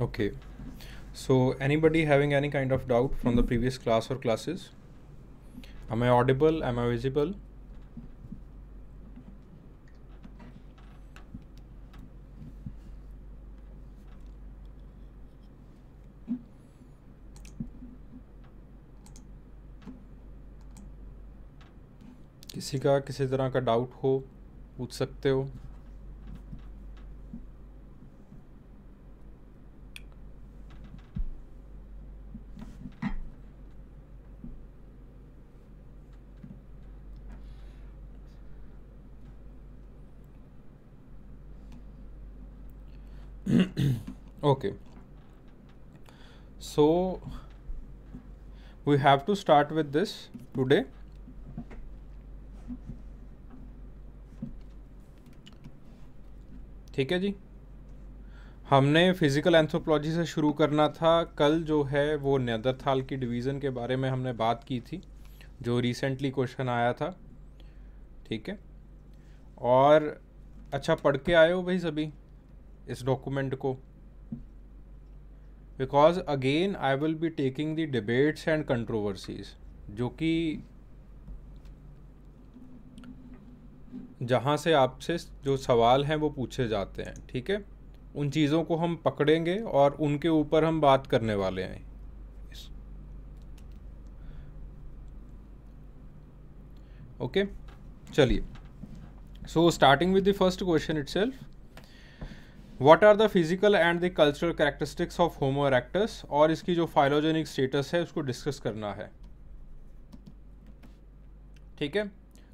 Okay. So, anybody having any kind of doubt from the previous class or classes? Am I audible? Am I visible? किसी का किसी तरह का doubt हो पूछ सकते हो so we have to start with this today ठीक है जी हमने फिज़िकल एंथ्रोपोलॉजी से शुरू करना था कल जो है वो नैदरथाल की डिवीज़न के बारे में हमने बात की थी जो रिसेंटली क्वेश्चन आया था ठीक है और अच्छा पढ़ के आए हो भाई सभी इस डॉक्यूमेंट को because again I will be taking the debates and controversies जो कि जहाँ से आपसे जो सवाल हैं वो पूछे जाते हैं ठीक है उन चीज़ों को हम पकड़ेंगे और उनके ऊपर हम बात करने वाले हैं ओके चलिए so starting with the first question itself what are the physical and the cultural characteristics of homo erectus और इसकी जो फाइलोजेनिक स्टेटस है उसको डिस्कस करना है ठीक है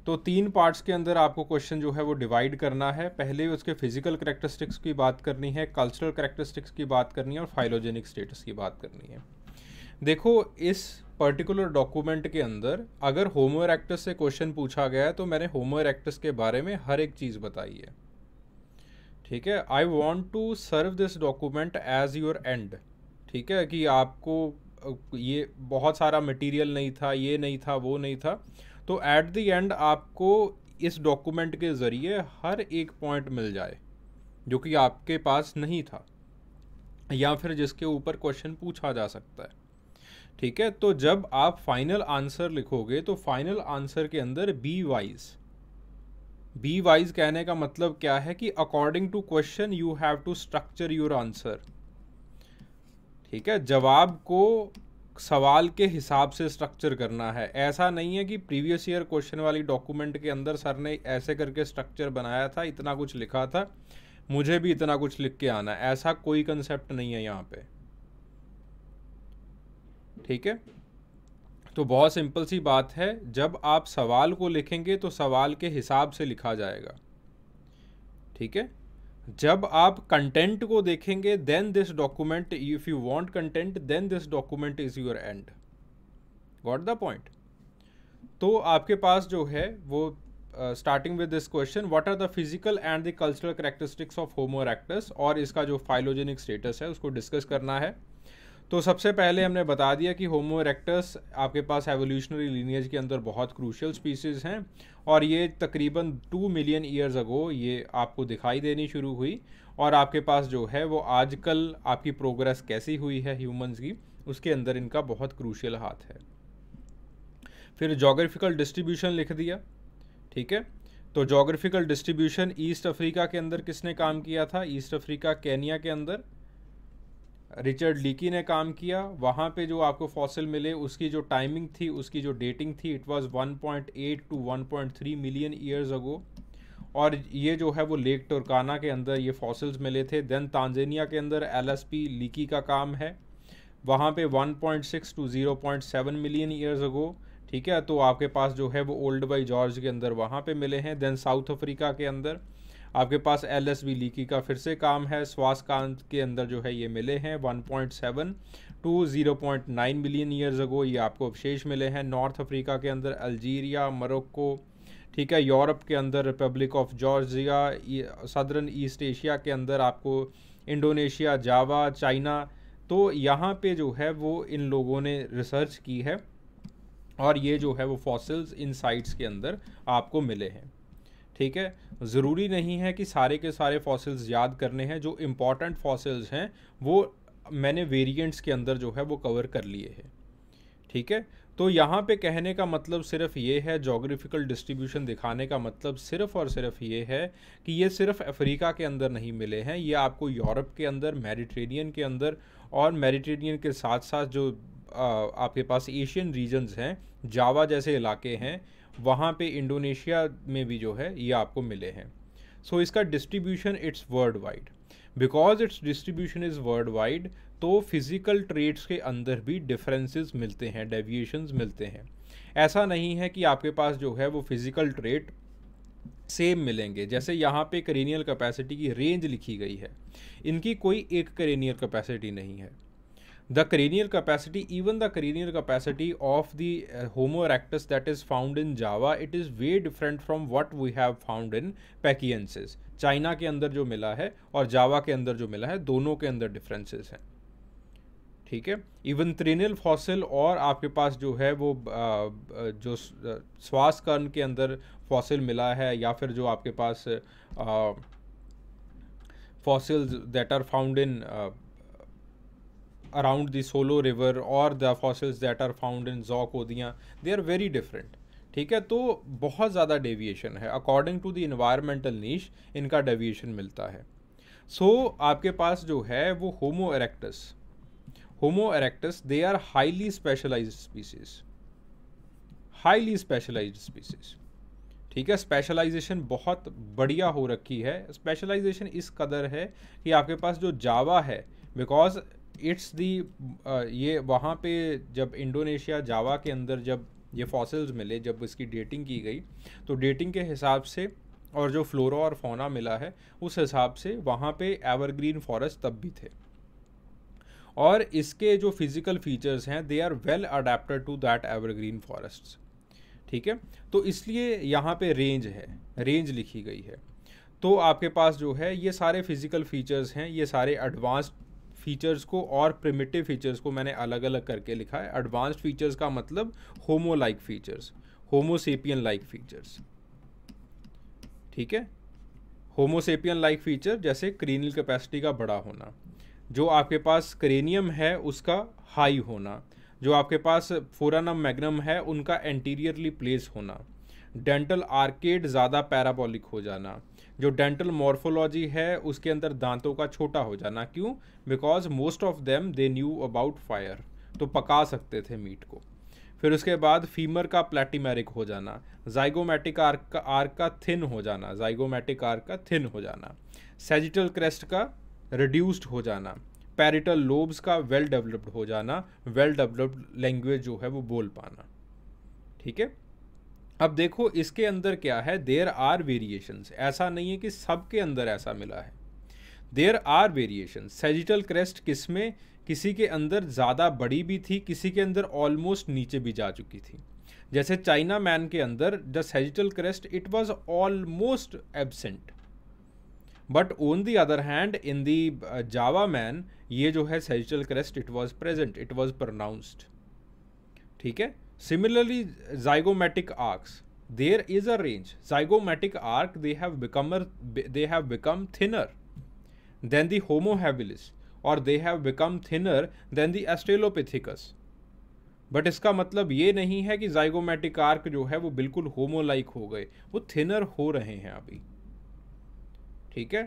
तो तीन पार्ट्स के अंदर आपको क्वेश्चन जो है वो डिवाइड करना है पहले उसके फिजिकल करेक्टरिस्टिक्स की बात करनी है कल्चरल करेक्टरिस्टिक्स की बात करनी है और फाइलोजेनिक स्टेटस की बात करनी है देखो इस पर्टिकुलर डॉक्यूमेंट के अंदर अगर होमो इरेक्टस से क्वेश्चन पूछा गया है तो मैंने होमो इरेक्टस के बारे में हर एक चीज़ बताई है ठीक है I want to serve this document as your end ठीक है कि आपको ये बहुत सारा मटेरियल नहीं था ये नहीं था वो नहीं था तो एट द एंड आपको इस डॉक्यूमेंट के ज़रिए हर एक पॉइंट मिल जाए जो कि आपके पास नहीं था या फिर जिसके ऊपर क्वेश्चन पूछा जा सकता है ठीक है तो जब आप फाइनल आंसर लिखोगे तो फाइनल आंसर के अंदर बी वाइज बी वाइज कहने का मतलब क्या है कि according to question you have to structure your answer ठीक है जवाब को सवाल के हिसाब से स्ट्रक्चर करना है ऐसा नहीं है कि प्रीवियस ईयर क्वेश्चन वाली डॉक्यूमेंट के अंदर सर ने ऐसे करके स्ट्रक्चर बनाया था इतना कुछ लिखा था मुझे भी इतना कुछ लिख के आना ऐसा कोई कंसेप्ट नहीं है यहाँ पे ठीक है तो बहुत सिंपल सी बात है जब आप सवाल को लिखेंगे तो सवाल के हिसाब से लिखा जाएगा ठीक है जब आप कंटेंट को देखेंगे then this document if you want content then this document is your end got the point तो आपके पास जो है वो starting with this question what are the physical and the cultural characteristics of होमो और इसका जो फाइलोजेनिक स्टेटस है उसको डिस्कस करना है तो सबसे पहले हमने बता दिया कि होमो इरेक्टस आपके पास एवोल्यूशनरी लीनियज के अंदर बहुत क्रूशल स्पीसीज हैं और ये तकरीबन टू मिलियन ईयर्स अगो ये आपको दिखाई देनी शुरू हुई और आपके पास जो है वो आजकल आपकी प्रोग्रेस कैसी हुई है ह्यूमंस की उसके अंदर इनका बहुत क्रूशियल हाथ है फिर जोग्राफिकल डिस्ट्रीब्यूशन लिख दिया ठीक है तो जोग्राफिकल डिस्ट्रीब्यूशन ईस्ट अफ्रीका के अंदर किसने काम किया था ईस्ट अफ्रीका केनिया के अंदर रिचर्ड लीकी ने काम किया वहाँ पे जो आपको फॉसिल मिले उसकी जो टाइमिंग थी उसकी जो डेटिंग थी it was 1.8 to 1.3 million years ago और ये जो है वो लेक टर्काना के अंदर ये फॉसिल्स मिले थे देन तांजेनिया के अंदर पी लीकी का काम है वहाँ पे 1.6 टू 0.7 मिलियन ईयर्स अगो ठीक है तो आपके पास जो है वो ओल्ड बाई जॉर्ज के अंदर वहाँ पे मिले हैं देन साउथ अफ्रीका के अंदर आपके पास एल एस बी लीकी का फिर से काम है कांत के अंदर जो है ये मिले हैं 1.7 to zero point nine million years ago ये आपको अवशेष मिले हैं नॉर्थ अफ्रीका के अंदर अल्जीरिया मोरक्को ठीक है यूरोप के अंदर Republic of Georgia southern east Asia के अंदर आपको इंडोनेशिया जावा चाइना तो यहाँ पे जो है वो इन लोगों ने रिसर्च की है और ये जो है वो फॉसिल्स इन साइट्स के अंदर आपको मिले हैं ठीक है ज़रूरी नहीं है कि सारे के सारे फॉसिल्स याद करने हैं जो इम्पॉर्टेंट फॉसिल्स हैं वो मैंने वेरिएंट्स के अंदर जो है वो कवर कर लिए हैं ठीक है तो यहाँ पे कहने का मतलब सिर्फ ये है जोग्राफिकल डिस्ट्रीब्यूशन दिखाने का मतलब सिर्फ और सिर्फ ये है कि ये सिर्फ अफ्रीका के अंदर नहीं मिले हैं ये आपको यूरोप के अंदर मेडिट्रेनियन के अंदर और मेडिट्रेनियन के साथ साथ जो आपके पास एशियन रीजन्स हैं जावा जैसे इलाके हैं वहाँ पे इंडोनेशिया में भी जो है ये आपको मिले हैं सो so, इसका distribution it's world wide because it's distribution is world wide तो फिज़िकल ट्रेड्स के अंदर भी डिफरेंसेस मिलते हैं डेविएशंस मिलते हैं ऐसा नहीं है कि आपके पास जो है वो फिज़िकल ट्रेड सेम मिलेंगे जैसे यहाँ पे करेनियल कैपेसिटी की रेंज लिखी गई है इनकी कोई एक करेनियल कैपेसिटी नहीं है the cranial capacity even the cranial capacity of the homo erectus that is found in Java it is way different from what we have found in pekinensis China के अंदर जो मिला है और जावा के अंदर जो मिला है दोनों के अंदर डिफरेंसेस हैं ठीक है इवन त्रिनिल फॉसिल और आपके पास जो है वो uh, uh, जो uh, श्वास कर्ण के अंदर फॉसिल मिला है या फिर जो आपके पास fossils that are found in around the Solo river और the fossils that are found in जॉक Kodiyan, they are very different ठीक है तो बहुत ज़्यादा डेविएशन है according to the environmental niche इनका डेविएशन मिलता है सो so, आपके पास जो है वो homo erectus homo erectus they are highly specialise species highly specialise species ठीक है स्पेशलाइजेशन बहुत बढ़िया हो रखी है स्पेशलाइजेशन इस कदर है कि आपके पास जो जावा है बिकॉज इट्स दी ये वहाँ पे जब इंडोनेशिया जावा के अंदर जब ये फॉसिल्स मिले जब इसकी डेटिंग की गई तो डेटिंग के हिसाब से और जो फ्लोरा और फोना मिला है उस हिसाब से वहाँ पे एवरग्रीन फॉरेस्ट तब भी थे और इसके जो फिज़िकल फीचर्स हैं they are well adapted to that evergreen forest ठीक है तो इसलिए यहाँ पे रेंज है रेंज लिखी गई है तो आपके पास जो है ये सारे फिज़िकल फीचर्स हैं ये सारे एडवांस्ड फीचर्स को और प्रिमिटिव फीचर्स को मैंने अलग अलग करके लिखा है एडवांस्ड फीचर्स का मतलब homo like features homo sapien like features ठीक है होमोसेपियन लाइक फीचर जैसे क्रीनियल कैपेसिटी का बड़ा होना जो आपके पास क्रेनियम है उसका हाई होना जो आपके पास फोरानम मैग्नम है उनका एंटीरियरली प्लेस होना डेंटल आर्केड ज़्यादा पैराबॉलिक हो जाना जो डेंटल मॉर्फोलॉजी है उसके अंदर दांतों का छोटा हो जाना क्यों because most of them they knew about fire तो पका सकते थे मीट को फिर उसके बाद फीमर का प्लेटिमेरिक हो जाना जाइगोमेटिक आर्क का आर्क का थिन हो जाना जाइगोमेटिक आर्क का थिन हो जाना सेजिटल क्रेस्ट का रिड्यूस्ड हो जाना पैरिटल लोब्स का वेल डेवलप्ड हो जाना वेल डेवलप्ड लैंग्वेज जो है वो बोल पाना ठीक है अब देखो इसके अंदर क्या है देर आर वेरिएशंस ऐसा नहीं है कि सबके अंदर ऐसा मिला है there are variation sagittal crest किस में किसी के अंदर ज़्यादा बड़ी भी थी किसी के अंदर ऑलमोस्ट नीचे भी जा चुकी थी जैसे चाइना मैन के अंदर the sagittal crest it was almost absent but on the other hand in the Java man ये जो है sagittal crest it was present it was pronounced ठीक है Similarly, zygomatic arcs. There is a range. Zygomatic arc they have become a, they have become thinner than the Homo habilis or they have become thinner than the australopithecus but इसका मतलब ये नहीं है कि zygomatic arc जो है वो बिल्कुल होमोलाइक हो गए वो थिनर हो रहे हैं अभी ठीक है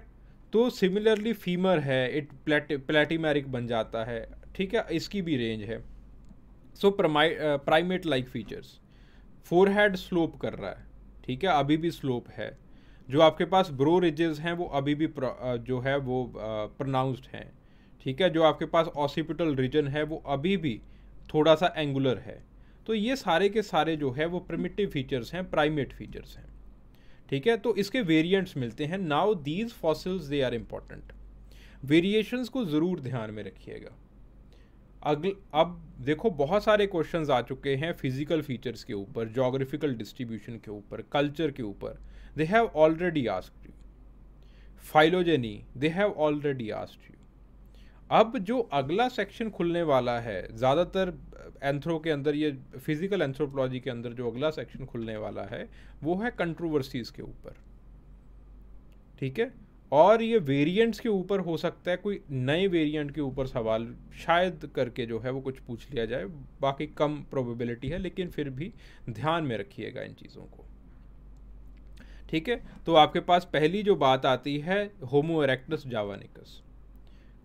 तो सिमिलरली फीमर है इट प्लेट प्लेटीमेरिक बन जाता है ठीक है इसकी भी रेंज है so primate like features fore slope कर रहा है ठीक है अभी भी स्लोप है जो आपके पास ब्रो रिजेस हैं वो अभी भी uh, जो है वो प्रोनाउंस्ड uh, हैं ठीक है जो आपके पास ऑसिपिटल रीजन है वो अभी भी थोड़ा सा एंगुलर है तो ये सारे के सारे जो है वो प्रिमिटिव फीचर्स हैं प्राइमेट फीचर्स हैं ठीक है तो इसके वेरिएंट्स मिलते हैं now these fossils they are important variations को ज़रूर ध्यान में रखिएगा अगल अब देखो बहुत सारे क्वेश्चन आ चुके हैं फिजिकल फीचर्स के ऊपर जोग्राफिकल डिस्ट्रीब्यूशन के ऊपर कल्चर के ऊपर they have already asked you phylogeny they have already ask you अब जो अगला सेक्शन खुलने वाला है ज़्यादातर एंथ्रो के अंदर ये फिजिकल एंथ्रोपोलॉजी के अंदर जो अगला सेक्शन खुलने वाला है वो है कंट्रोवर्सीज़ के ऊपर ठीक है और ये वेरिएंट्स के ऊपर हो सकता है कोई नए वेरिएंट के ऊपर सवाल शायद करके जो है वो कुछ पूछ लिया जाए बाकी कम प्रोबेबिलिटी है लेकिन फिर भी ध्यान में रखिएगा इन चीज़ों को ठीक है तो आपके पास पहली जो बात आती है होमो एरेक्टस जावानिकस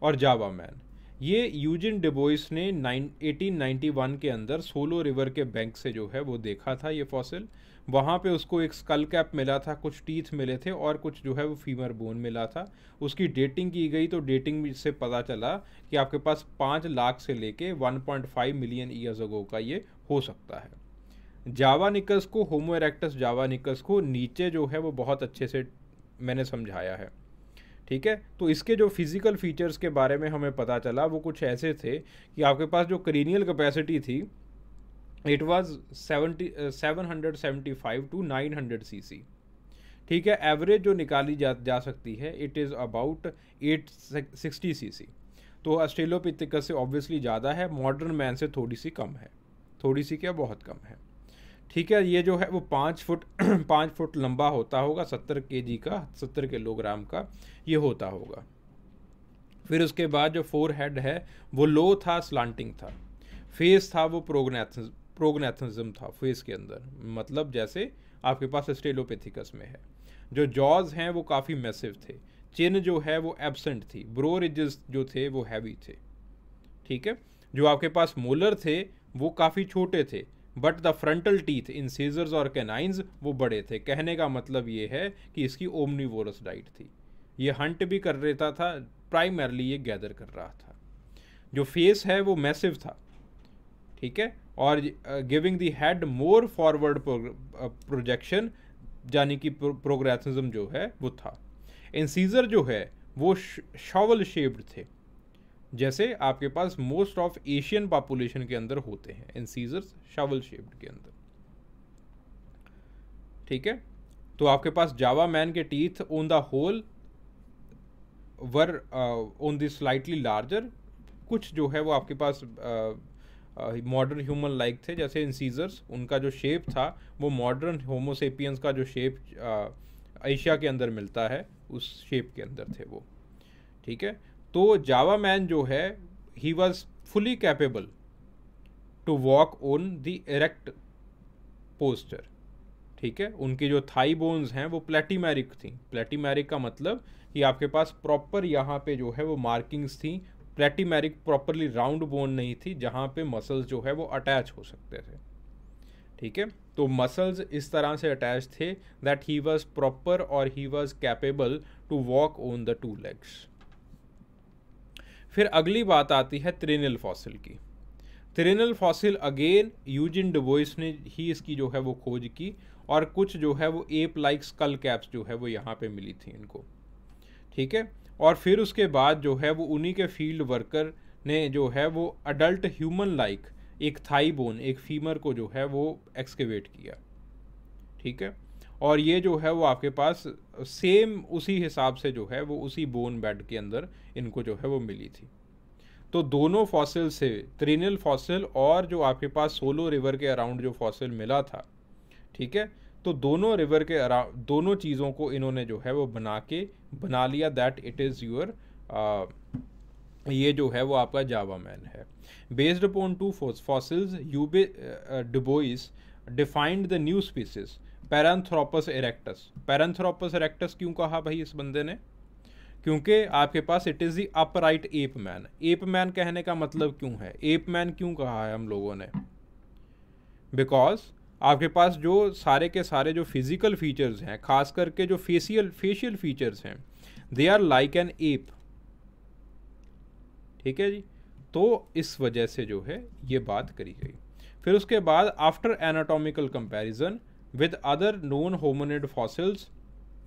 और जावा मैन ये यूजिन डिबोइस ने नाइन 1891 के अंदर सोलो रिवर के बैंक से जो है वो देखा था ये फॉसिल वहाँ पे उसको एक स्कल कैप मिला था कुछ टीथ मिले थे और कुछ जो है वो फीमर बोन मिला था उसकी डेटिंग की गई तो डेटिंग से पता चला कि आपके पास पाँच लाख से लेके 1.5 मिलियन ईयर्स अगो का ये हो सकता है जावा निकस को होमो एरेक्टस जावा निकस को नीचे जो है वो बहुत अच्छे से मैंने समझाया है ठीक है तो इसके जो फिज़िकल फीचर्स के बारे में हमें पता चला वो कुछ ऐसे थे कि आपके पास जो करीनियल कैपेसिटी थी it was seventy seven hundred seventy five to nine hundred C C ठीक है एवरेज जो निकाली जा जा सकती है it is about eight sixty C C तो ऑस्ट्रेलोपिथिकस से ऑब्वियसली ज़्यादा है मॉडर्न मैन से थोड़ी सी कम है थोड़ी सी क्या बहुत कम है ठीक है ये जो है वो पाँच फुट पाँच फुट लंबा होता होगा सत्तर के जी का सत्तर किलोग्राम का ये होता होगा फिर उसके बाद जो फोर हेड है वो लो था स्लांटिंग था फेस था वो प्रोग्नेथस प्रोग्नेथनिज्म था फेस के अंदर मतलब जैसे आपके पास स्टेलोपैथिकस में है जो जॉज हैं वो काफ़ी मैसिव थे चिन जो है वो एबसेंट थी ब्रो रिजेस जो थे वो हैवी थे ठीक है जो आपके पास मोलर थे वो काफ़ी छोटे थे but the frontal teeth incisors और कैनाइंस वो बड़े थे कहने का मतलब ये है कि इसकी ओमनीवोरस डाइट थी ये हंट भी कर रहता था प्राइमरली ये गैदर कर रहा था जो फेस है वो मैसिव था ठीक है और giving the head more forward projection यानी कि प्रोग्रेसिज्म जो है वो था इंसीजर जो है वो शॉवल शेप्ड थे जैसे आपके पास मोस्ट ऑफ एशियन पॉपुलेशन के अंदर होते हैं इंसीजर्स शॉवल शेप्ड के अंदर ठीक है तो आपके पास जावा मैन के teeth on the whole were on the slightly larger कुछ जो है वो आपके पास uh, मॉडर्न ह्यूमन लाइक थे जैसे सीजर्स उनका जो शेप था वो मॉडर्न होमोसेपियंस का जो शेप एशिया के अंदर मिलता है उस शेप के अंदर थे वो ठीक है तो जावा मैन जो है he was fully capable to walk on the erect posture ठीक है उनकी जो थाई बोन्स हैं वो प्लेटीमेरिक थी प्लेटीमेरिक का मतलब कि आपके पास प्रॉपर यहाँ पे जो है वो मार्किंग्स थी प्लेटीमेरिक प्रॉपरली राउंड बोन नहीं थी जहाँ पे मसल्स जो है वो अटैच हो सकते थे ठीक है तो मसल्स इस तरह से अटैच थे दैट ही वॉज प्रॉपर और he was capable to walk on the two legs फिर अगली बात आती है त्रिनल फॉसिल की Trinil fossil again Eugene Dubois ने ही इसकी जो है वो खोज की और कुछ जो है वो एप लाइक स्कल कैप्स जो है वो यहाँ पे मिली थी इनको ठीक है और फिर उसके बाद जो है वो उन्हीं के फील्ड वर्कर ने जो है वो अडल्ट ह्यूमन लाइक एक थाई बोन एक फीमर को जो है वो एक्सकेवेट किया ठीक है और ये जो है वो आपके पास सेम उसी हिसाब से जो है वो उसी बोन बेड के अंदर इनको जो है वो मिली थी तो दोनों फॉसिल से त्रिनल फॉसिल और जो आपके पास सोलो रिवर के अराउंड जो फॉसिल मिला था ठीक है तो दोनों रिवर के अराउंड दोनों चीज़ों को इन्होंने जो है वो बना के बना लिया दैट इट इज़ योर ये जो है वो आपका जावा मैन है बेस्ड अपॉन टू फॉसिल्स यूबे Dubois defined the new species Paranthropus erectus Paranthropus erectus क्यों कहा भाई इस बंदे ने क्योंकि आपके पास it is the upright ape man ape man कहने का मतलब क्यों है एप मैन क्यों कहा है हम लोगों ने बिकॉज आपके पास जो सारे के सारे जो फिज़िकल फीचर्स हैं खास करके जो फेशियल फेशियल फीचर्स हैं they are like an ape ठीक है जी तो इस वजह से जो है ये बात करी गई फिर उसके बाद after anatomical comparison with other known hominid fossils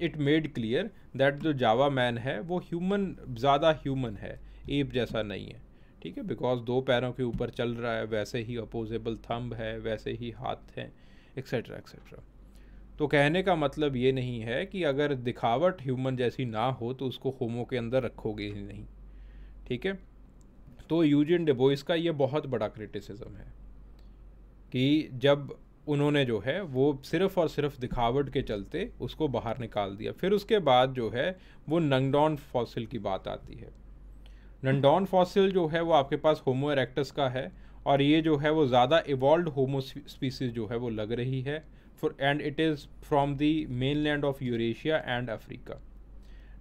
it made clear that जो जावा मैन है वो ह्यूमन ज़्यादा ह्यूमन है एप जैसा नहीं है ठीक है बिकॉज दो पैरों के ऊपर चल रहा है वैसे ही अपोजेबल थंब है वैसे ही हाथ हैं एक्सेट्रा एक्सेट्रा तो कहने का मतलब ये नहीं है कि अगर दिखावट ह्यूमन जैसी ना हो तो उसको होमो के अंदर रखोगे ही नहीं ठीक है तो यूजिन डिबोइस का ये बहुत बड़ा क्रिटिसिज्म है कि जब उन्होंने जो है वो सिर्फ़ और सिर्फ दिखावट के चलते उसको बाहर निकाल दिया फिर उसके बाद जो है वो नंगडॉन फॉसिल की बात आती है नंडॉन फॉसिल जो है वो आपके पास होमो एरेक्टस का है और ये जो है वो ज़्यादा इवॉल्व होमो स्पीसीज जो है वो लग रही है far and it is from the mainland of Eurasia and Africa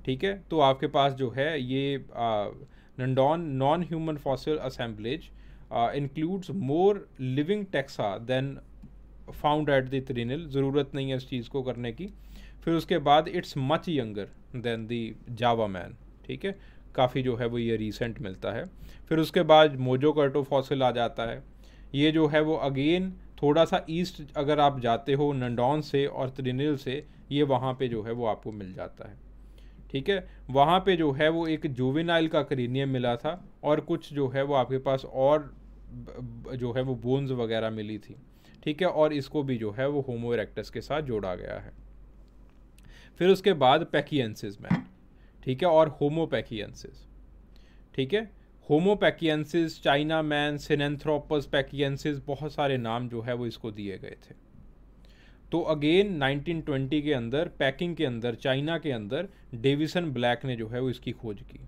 ठीक है तो आपके पास जो है ये नंडॉन non human fossil assemblage includes more living taxa than found at the Trinil ज़रूरत नहीं है इस चीज़ को करने की फिर उसके बाद it's much younger than the Java man ठीक है काफ़ी जो है वो ये रिसेंट मिलता है फिर उसके बाद मोजो कर्टो फॉसिल आ जाता है ये जो है वो अगेन थोड़ा सा ईस्ट अगर आप जाते हो नंडौन से और त्रिनिल से ये वहाँ पे जो है वो आपको मिल जाता है ठीक है वहाँ पे जो है वो एक जुवेनाइल का करीनियम मिला था और कुछ जो है वो आपके पास और जो है वो बोन्स वगैरह मिली थी ठीक है और इसको भी जो है वो होमोरेक्टस के साथ जोड़ा गया है फिर उसके बाद पैकियंसिस में ठीक है और होमोपैकियंसिस ठीक है होमोपैकियंसिस चाइना मैन सिनेंथ्रोपस पैकियंसिस बहुत सारे नाम जो है वो इसको दिए गए थे तो अगेन 1920 के अंदर पैकिंग के अंदर चाइना के अंदर डेविसन ब्लैक ने जो है वो इसकी खोज की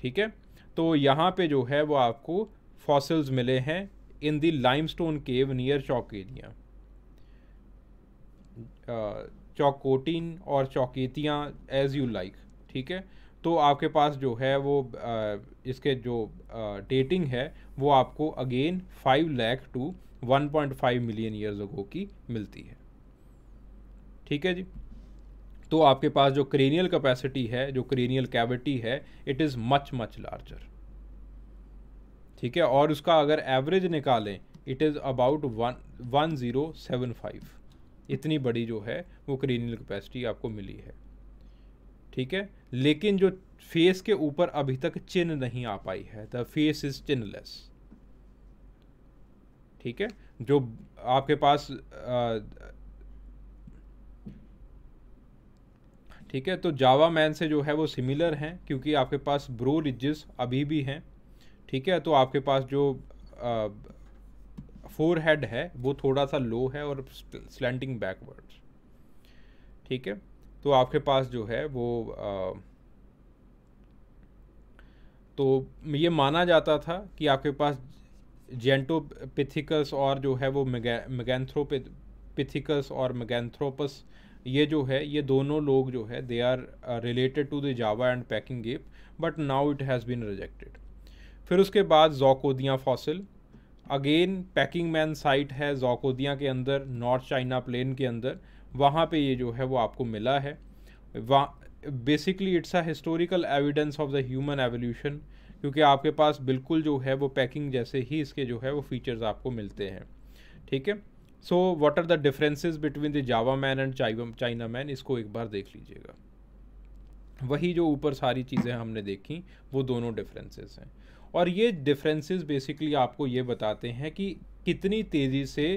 ठीक है तो यहाँ पे जो है वो आपको फॉसिल्स मिले हैं इन दी लाइमस्टोन केव नियर चौकेरियाँ चौकोटिन और चौकेतियाँ एज़ यू लाइक ठीक है तो आपके पास जो है वो इसके जो डेटिंग है वो आपको again five lakh two one point five million years लोगों की मिलती है ठीक है जी तो आपके पास जो क्रेनियल कैपेसिटी है जो क्रेनियल कैविटी है it is much much larger ठीक है और उसका अगर एवरेज निकालें it is about one one zero seven five इतनी बड़ी जो है वो क्रेनियल कैपेसिटी आपको मिली है ठीक है लेकिन जो फेस के ऊपर अभी तक चिन्ह नहीं आ पाई है द फेस इज चिन्हलेस ठीक है जो आपके पास ठीक है तो जावा मैन से जो है वो सिमिलर हैं क्योंकि आपके पास ब्रो रिजिस अभी भी हैं ठीक है तो आपके पास जो फोर हेड है वो थोड़ा सा लो है और स्लैंडिंग बैकवर्ड्स ठीक है तो आपके पास जो है वो आ, तो ये माना जाता था कि आपके पास जेंटोपिथिकस और जो है वो मैगेंथ्रोपिथिकस और मैगेंथ्रोपस ये जो है ये दोनों लोग जो है they are related to the Java and Peking ape but now it has been rejected फिर उसके बाद Zhoukoudian fossil again Peking man site है जोकोदिया के अंदर नॉर्थ चाइना प्लेन के अंदर वहाँ पे ये जो है वो आपको मिला है वहाँ basically it's a historical evidence of the human evolution क्योंकि आपके पास बिल्कुल जो है वो पैकिंग जैसे ही इसके जो है वो फीचर्स आपको मिलते हैं ठीक है so what are the differences between the Java man and China man इसको एक बार देख लीजिएगा वही जो ऊपर सारी चीज़ें हमने देखी वो दोनों डिफरेंसेस हैं और ये डिफरेंसेस बेसिकली आपको ये बताते हैं कि कितनी तेज़ी से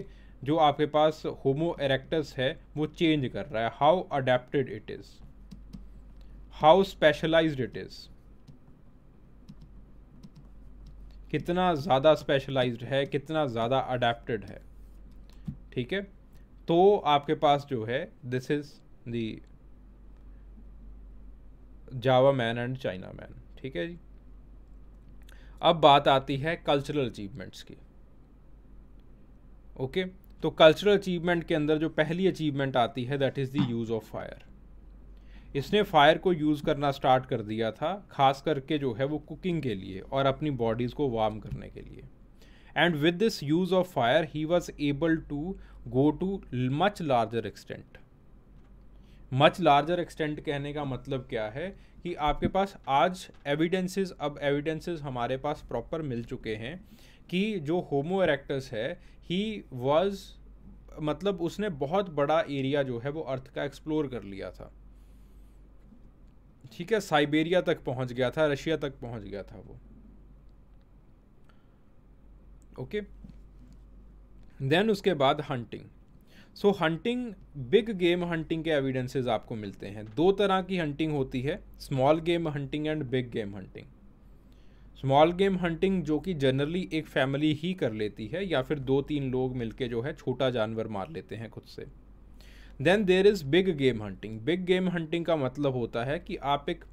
जो आपके पास होमो एरेक्टस है वो चेंज कर रहा है how adapted it is how specialise it is कितना ज़्यादा स्पेशलाइज्ड है कितना ज़्यादा अडेप्टेड है ठीक है तो आपके पास जो है this is the Java man and China man ठीक है जी अब बात आती है कल्चरल अचीवमेंट्स की ओके okay? तो कल्चरल अचीवमेंट के अंदर जो पहली अचीवमेंट आती है that is the use of fire इसने फायर को यूज़ करना स्टार्ट कर दिया था खास करके जो है वो कुकिंग के लिए और अपनी बॉडीज़ को वार्म करने के लिए and with this use of fire he was able to go to much larger extent much larger extent कहने का मतलब क्या है कि आपके पास आज एविडेंसेस अब एविडेंसेस हमारे पास प्रॉपर मिल चुके हैं कि जो होमो एरेक्टस है ही वॉज मतलब उसने बहुत बड़ा एरिया जो है वो अर्थ का एक्सप्लोर कर लिया था ठीक है साइबेरिया तक पहुंच गया था रशिया तक पहुंच गया था वो ओके देन उसके बाद hunting so hunting big game hunting के एविडेंसेस आपको मिलते हैं दो तरह की हंटिंग होती है small game hunting and big game hunting small game hunting जो कि जनरली एक फैमिली ही कर लेती है या फिर दो तीन लोग मिलके जो है छोटा जानवर मार लेते हैं खुद से then there is big game hunting big game hunting का मतलब होता है कि आप एक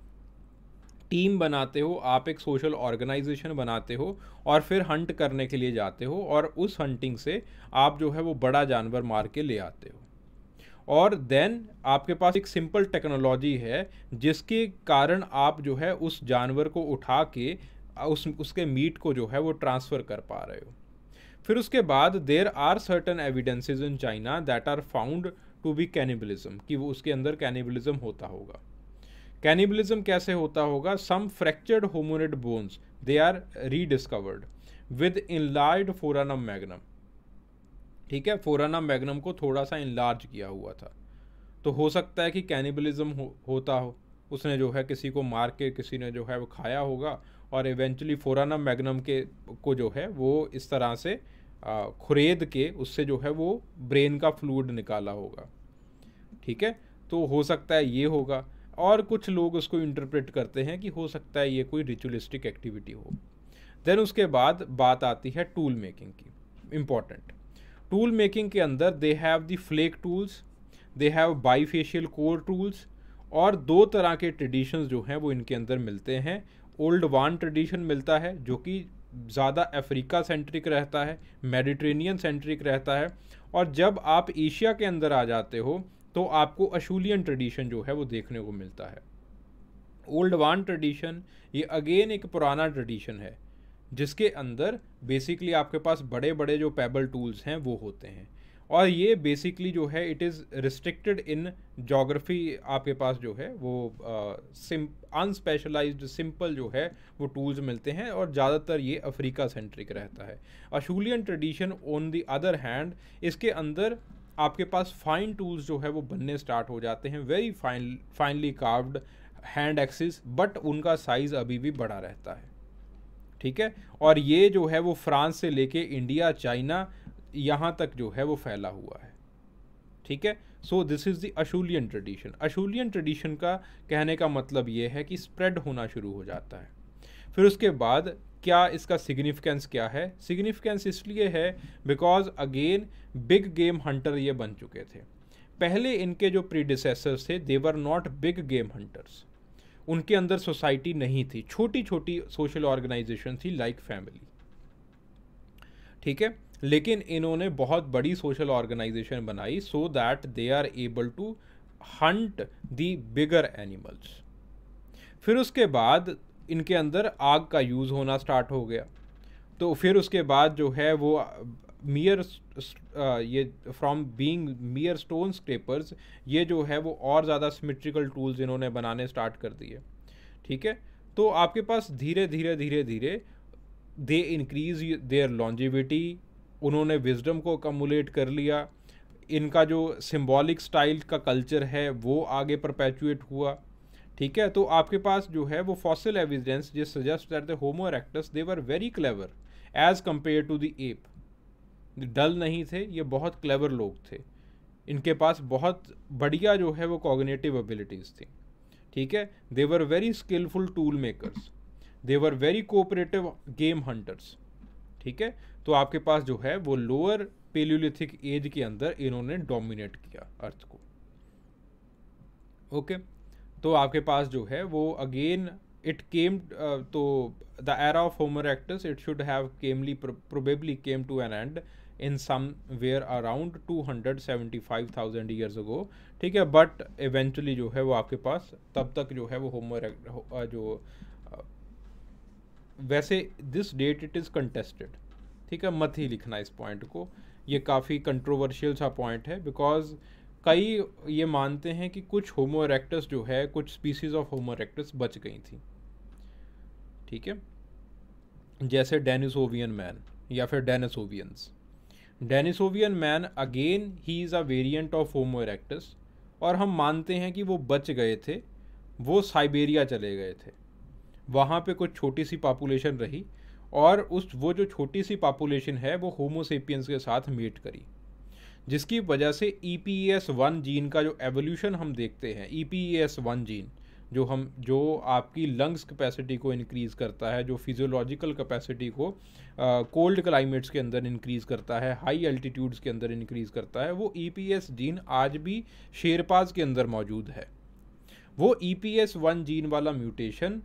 टीम बनाते हो आप एक सोशल ऑर्गेनाइजेशन बनाते हो और फिर हंट करने के लिए जाते हो और उस हंटिंग से आप जो है वो बड़ा जानवर मार के ले आते हो और देन आपके पास एक सिंपल टेक्नोलॉजी है जिसके कारण आप जो है उस जानवर को उठा के उस उसके मीट को जो है वो ट्रांसफ़र कर पा रहे हो फिर उसके बाद there are certain evidences in China that are found to be cannibalism कि वो उसके अंदर कैनिबलिज्म होता होगा कैनिबलिज्म कैसे होता होगा some fractured hominid bones they are rediscovered with enlarge foramen magnum ठीक है फोरानम मैग्नम को थोड़ा सा इनलार्ज किया हुआ था तो हो सकता है कि कैनिबलिज्म हो, होता हो उसने जो है किसी को मार के किसी ने जो है वो खाया होगा और इवेंचुअली फोराना मैग्नम के को जो है वो इस तरह से खुरेद के उससे जो है वो ब्रेन का फ्लूड निकाला होगा ठीक है तो हो सकता है ये होगा और कुछ लोग उसको इंटरप्रेट करते हैं कि हो सकता है ये कोई रिचुअलिस्टिक एक्टिविटी हो देन उसके बाद बात आती है टूल मेकिंग की इम्पॉर्टेंट टूल मेकिंग के अंदर they have the flake tools they have bifacial core tools और दो तरह के ट्रेडिशंस जो हैं वो इनके अंदर मिलते हैं ओल्ड वान ट्रेडिशन मिलता है जो कि ज़्यादा अफ्रीका सेंट्रिक रहता है मेडिट्रेनियन सेंट्रिक रहता है और जब आप एशिया के अंदर आ जाते हो तो आपको अशूलियन ट्रेडिशन जो है वो देखने को मिलता है ओल्ड वान ट्रेडिशन ये अगेन एक पुराना ट्रेडिशन है जिसके अंदर बेसिकली आपके पास बड़े बड़े जो पेबल टूल्स हैं वो होते हैं और ये बेसिकली जो है it is restricted in geography आपके पास जो है वो अनस्पेशलाइज्ड uh, सिंपल जो है वो टूल्स मिलते हैं और ज़्यादातर ये अफ्रीका सेंट्रिक रहता है Acheulian tradition on the other hand इसके अंदर आपके पास फाइन टूल्स जो है वो बनने स्टार्ट हो जाते हैं very fine finely carved hand axes but उनका साइज़ अभी भी बड़ा रहता है ठीक है और ये जो है वो फ्रांस से लेके इंडिया चाइना यहाँ तक जो है वो फैला हुआ है ठीक है so this is the Acheulian tradition Acheulian tradition का कहने का मतलब ये है कि स्प्रेड होना शुरू हो जाता है फिर उसके बाद क्या इसका सिग्निफिकेंस क्या है सिग्निफिकेंस इसलिए है because again big game hunter ये बन चुके थे पहले इनके जो प्रीडिसेसर्स थे they were not big game hunters उनके अंदर सोसाइटी नहीं थी छोटी छोटी सोशल ऑर्गेनाइजेशन थी लाइक फैमिली ठीक है लेकिन इन्होंने बहुत बड़ी सोशल ऑर्गेनाइजेशन बनाई so that they are able to hunt the bigger animals फिर उसके बाद इनके अंदर आग का यूज़ होना स्टार्ट हो गया तो फिर उसके बाद जो है वो मियर ये from being mere stone scrapers ये जो है वो और ज़्यादा सिमेट्रिकल टूल्स इन्होंने बनाने स्टार्ट कर दिए ठीक है तो आपके पास धीरे धीरे धीरे धीरे दे इंक्रीज देयर लॉन्जिविटी उन्होंने विजडम को अकमुलेट कर लिया इनका जो सिम्बॉलिक स्टाइल का कल्चर है वो आगे परपैचुएट हुआ ठीक है तो आपके पास जो है वो फॉसिल एविडेंस जे suggest that the homo erectus they were very clever as compare to the ape dull नहीं थे ये बहुत क्लेवर लोग थे इनके पास बहुत बढ़िया जो है वो कॉग्नेटिव एबिलिटीज़ थी ठीक है they were very skilful tool makers they were very cooperative game hunters ठीक है तो आपके पास जो है वो लोअर पेलियोलिथिक एज के अंदर इन्होंने डोमिनेट किया अर्थ को ओके तो आपके पास जो है वो again it came to the era of Homo erectus it should have came probably came to an end in somewhere around two hundred seventy five thousand years ago ठीक है बट इवेंचुअली जो है वो आपके पास तब तक जो है वो होमर जो वैसे this date it is contested ठीक है मत ही लिखना इस पॉइंट को ये काफ़ी कंट्रोवर्शियल सा पॉइंट है बिकॉज कई ये मानते हैं कि कुछ होमो जो है कुछ स्पीसीज ऑफ होमोरेक्टस बच गई थी ठीक है जैसे डेनिसोवियन मैन या फिर Denisovans Denisovan man again he is a variant of होमो और हम मानते हैं कि वो बच गए थे वो साइबेरिया चले गए थे वहाँ पे कुछ छोटी सी पॉपुलेशन रही और उस वो जो छोटी सी पॉपुलेशन है वो होमोसेपियंस के साथ मेट करी जिसकी वजह से E P S one gene का जो एवोल्यूशन हम देखते हैं E P S one gene जो हम जो आपकी लंग्स कैपेसिटी को इनक्रीज़ करता है जो फिजियोलॉजिकल कैपेसिटी को कोल्ड uh, क्लाइमेट्स के अंदर इंक्रीज़ करता है हाई अल्टीट्यूड्स के अंदर इंक्रीज़ करता है वो ई पी एस जीन आज भी शेरपाज के अंदर मौजूद है वो E P S one gene वाला म्यूटेशन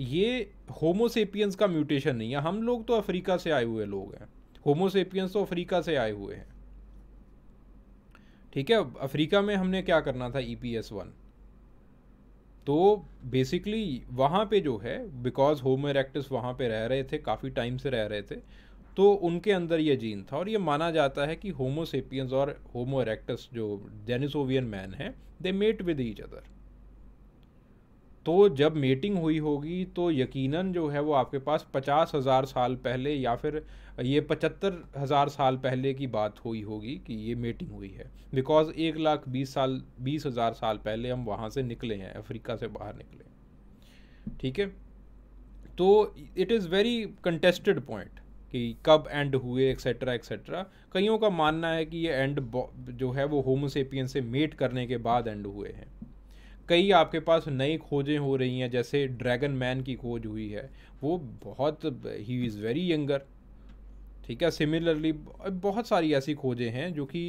ये होमोसेपियंस का म्यूटेशन नहीं है हम लोग तो अफ्रीका से आए हुए लोग हैं होमोसेपियंस तो अफ्रीका से आए हुए हैं ठीक है अफ्रीका में हमने क्या करना था ई पी एस वन तो बेसिकली वहाँ पे जो है बिकॉज होम एरेक्टिस वहाँ पे रह रहे थे काफ़ी टाइम से रह रहे थे तो उनके अंदर ये जीन था और ये माना जाता है कि होमोसेपियंस और होमो जो डेनिसोवियन मैन हैं they mate with each other तो जब मेटिंग हुई होगी तो यकीनन जो है वो आपके पास पचास हज़ार साल पहले या फिर ये पचहत्तर हज़ार साल पहले की बात हुई होगी कि ये मेटिंग हुई है बिकॉज़ एक लाख बीस साल बीस हज़ार साल पहले हम वहाँ से निकले हैं अफ्रीका से बाहर निकले ठीक है तो it is very contested point कि कब एंड हुए एक्सेट्रा एक्सेट्रा कईयों का मानना है कि ये एंड जो है वो होमोसेपियन से मेट करने के बाद एंड हुए हैं कई आपके पास नई खोजें हो रही हैं जैसे ड्रैगन मैन की खोज हुई है वो बहुत ही इज़ वेरी यंगर ठीक है सिमिलरली बहुत सारी ऐसी खोजें हैं जो कि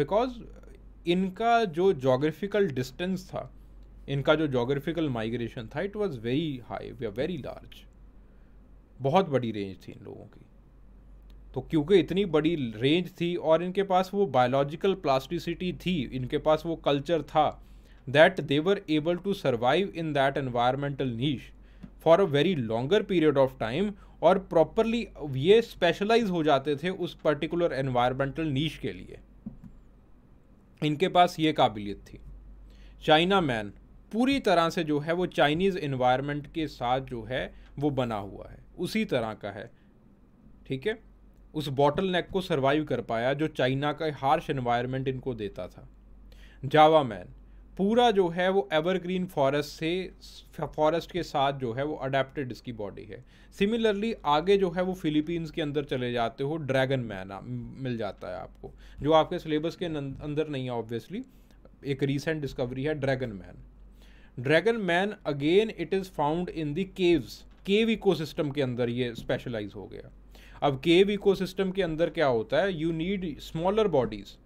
बिकॉज इनका जो जोग्राफिकल डिस्टेंस था इनका जो जोग्राफिकल माइग्रेशन था it was very high way very large बहुत बड़ी रेंज थी इन लोगों की तो क्योंकि इतनी बड़ी रेंज थी और इनके पास वो बायोलॉजिकल प्लास्टिसिटी थी इनके पास वो कल्चर था that they were able to survive in that environmental niche for a very longer period of time और प्रॉपरली ये स्पेशलाइज हो जाते थे उस पर्टिकुलर environmental niche के लिए इनके पास ये काबिलियत थी चाइना मैन पूरी तरह से जो है वो चाइनीज़ इन्वायरमेंट के साथ जो है वो बना हुआ है उसी तरह का है ठीक है उस बॉटल नेक को सर्वाइव कर पाया जो चाइना का हार्श इन्वायरमेंट इनको देता था जावा मैन पूरा जो है वो एवरग्रीन फॉरेस्ट से फॉरेस्ट के साथ जो है वो अडेप्टेड इसकी बॉडी है सिमिलरली आगे जो है वो फिलीपींस के अंदर चले जाते हो ड्रैगन मैन मिल जाता है आपको जो आपके सिलेबस के अंदर नहीं है ऑब्वियसली एक रिसेंट डिस्कवरी है dragon man dragon man again it is found in the caves cave ecosystem के अंदर ये स्पेशलाइज हो गया अब केव इकोसिस्टम के अंदर क्या होता है you need smaller bodies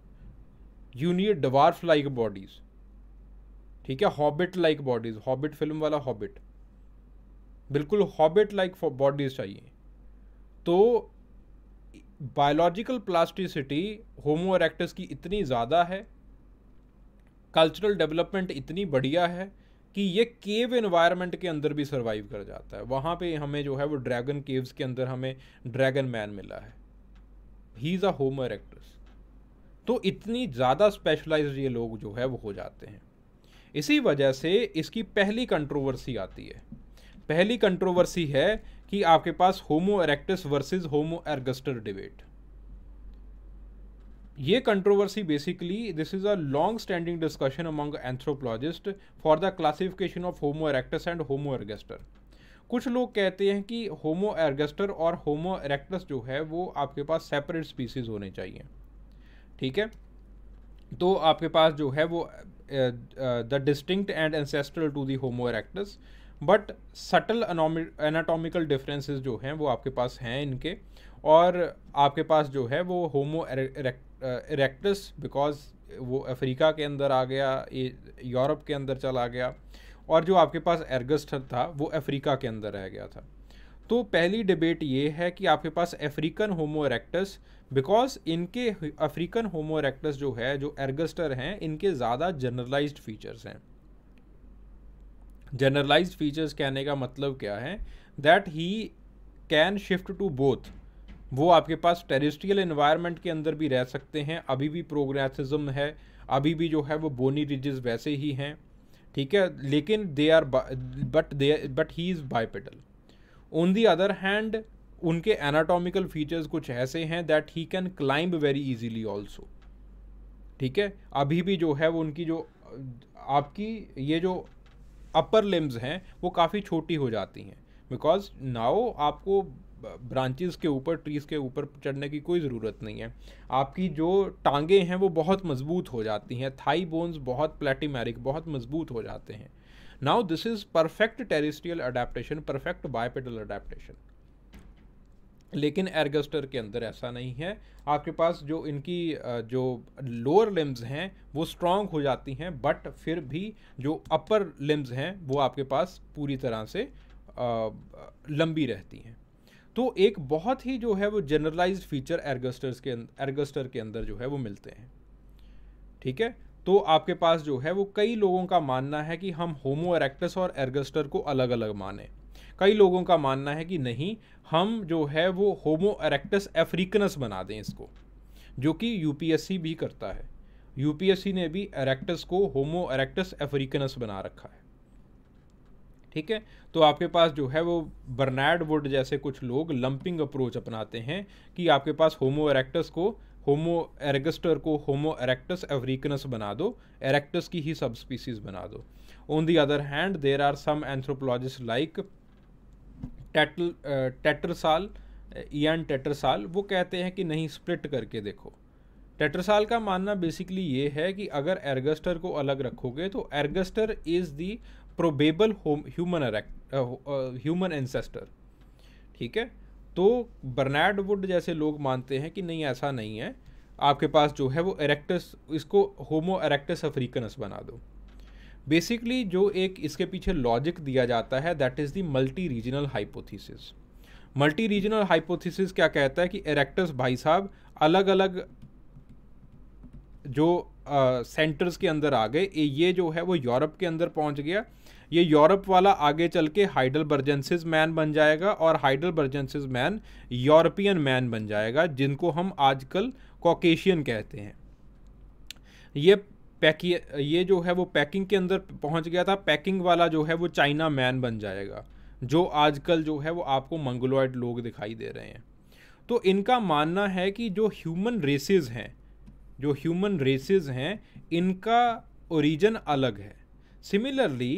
you need dwarf like bodies ठीक है hobbit like bodies hobbit film वाला हॉबिट बिल्कुल हॉबिट लाइक बॉडीज चाहिए तो बायोलॉजिकल प्लास्टिसिटी होमो एरेक्टस की इतनी ज़्यादा है कल्चरल डेवलपमेंट इतनी बढ़िया है कि ये केव इन्वायरमेंट के अंदर भी सर्वाइव कर जाता है वहाँ पे हमें जो है वो ड्रैगन केव्स के अंदर हमें ड्रैगन मैन मिला है ही इज़ अ होमो एरेक्टस तो इतनी ज़्यादा स्पेशलाइज ये लोग जो है वो हो जाते हैं इसी वजह से इसकी पहली कंट्रोवर्सी आती है पहली कंट्रोवर्सी है कि आपके पास Homo erectus versus Homo ergaster debate ये controversy basically this is a long standing discussion among anthropologist for the classification of Homo erectus and Homo ergaster कुछ लोग कहते हैं कि होमो एर्गस्टर और होमो एरेक्टस जो है वो आपके पास सेपरेट स्पीसीज होने चाहिए ठीक है तो आपके पास जो है वो the distinct and ancestral to the homo erectus but subtle anatomical differences जो हैं वो आपके पास हैं इनके और आपके पास जो है वो होमो इरेक्टस बिकॉज वो अफ्रीका के अंदर आ गया यूरोप के अंदर चला गया और जो आपके पास एर्गस्ट था वो अफ्रीका के अंदर रह गया था तो पहली डिबेट ये है कि आपके पास अफ्रीकन होमो इरेक्टस बिकॉज इनके अफ्रीकन होमो जो है जो एर्गस्टर हैं इनके ज़्यादा जनरलाइज फीचर्स हैं जनरलाइज फीचर्स कहने का मतलब क्या है that he can shift to both वो आपके पास टेरिस्ट्रियल इन्वायरमेंट के अंदर भी रह सकते हैं अभी भी प्रोग्रेसिज्म है अभी भी जो है वो बोनी रिजेस वैसे ही हैं ठीक है लेकिन they are but they but he is bipedal on the other hand उनके एनाटॉमिकल फीचर्स कुछ ऐसे हैं that he can climb very easily also ठीक है अभी भी जो है वो उनकी जो आपकी ये जो अपर लिम्स हैं वो काफ़ी छोटी हो जाती हैं बिकॉज नाओ आपको ब्रांचेस के ऊपर ट्रीज़ के ऊपर चढ़ने की कोई ज़रूरत नहीं है आपकी जो टांगे हैं वो बहुत मज़बूत हो जाती हैं थाई बोन्स बहुत प्लेटिमेरिक बहुत मज़बूत हो जाते हैं Now this is perfect terrestrial adaptation, perfect bipedal adaptation. लेकिन एर्गस्टर के अंदर ऐसा नहीं है आपके पास जो इनकी जो लोअर लिम्स हैं वो स्ट्रांग हो जाती हैं बट फिर भी जो अपर लिम्स हैं वो आपके पास पूरी तरह से लंबी रहती हैं तो एक बहुत ही जो है वो जनरलाइज फीचर एर्गस्टर्स के अं-, एर्गस्टर के अंदर जो है वो मिलते हैं ठीक है तो आपके पास जो है वो कई लोगों का मानना है कि हम होमो एरेक्टस और एर्गस्टर को अलग अलग माने कई लोगों का मानना है कि नहीं हम जो है वो होमो एरेक्टस एफ्रीकनस बना दें इसको जो कि यूपीएससी भी करता है यूपीएससी ने भी एरेक्टस को होमो एरेक्टस एफ्रीकनस बना रखा है ठीक है तो आपके पास जो है वो बर्नाड वुड जैसे कुछ लोग लंपिंग अप्रोच अपनाते हैं कि आपके पास होमो एरेक्टस को होमो एरेगस्टर को होमो एरेक्टस एवरिकनस बना दो एरेक्टस की ही सब स्पीसीज बना दो on the other hand there are some anthropologist like टेटल टेटरसाल ईन टेटरसाल वो कहते हैं कि नहीं स्प्लिट करके देखो टेटरसाल का मानना बेसिकली ये है कि अगर एरगस्टर को अलग रखोगे तो ergaster is the probable home human human ancestor ठीक है तो बर्नैड वुड जैसे लोग मानते हैं कि नहीं ऐसा नहीं है आपके पास जो है वो एरेक्टस इसको होमो एरेक्टस अफ्रीकनस बना दो बेसिकली जो एक इसके पीछे लॉजिक दिया जाता है that is the multi regional hypothesis multi regional hypothesis क्या कहता है कि एरेक्टस भाई साहब अलग अलग जो सेंटर्स uh, के अंदर आ गए ये जो है वो यूरोप के अंदर पहुंच गया ये यूरोप वाला आगे चल के हाइडल बर्जेंसिस मैन बन जाएगा और heidelbergensis man European man बन जाएगा जिनको हम आजकल कॉकेशियन कहते हैं ये पैकि ये जो है वो पैकिंग के अंदर पहुंच गया था पैकिंग वाला जो है वो चाइना मैन बन जाएगा जो आजकल जो है वो आपको मंगलोइड लोग दिखाई दे रहे हैं तो इनका मानना है कि जो ह्यूमन रेसेस हैं जो ह्यूमन रेसेस हैं इनका ओरिजिन अलग है सिमिलरली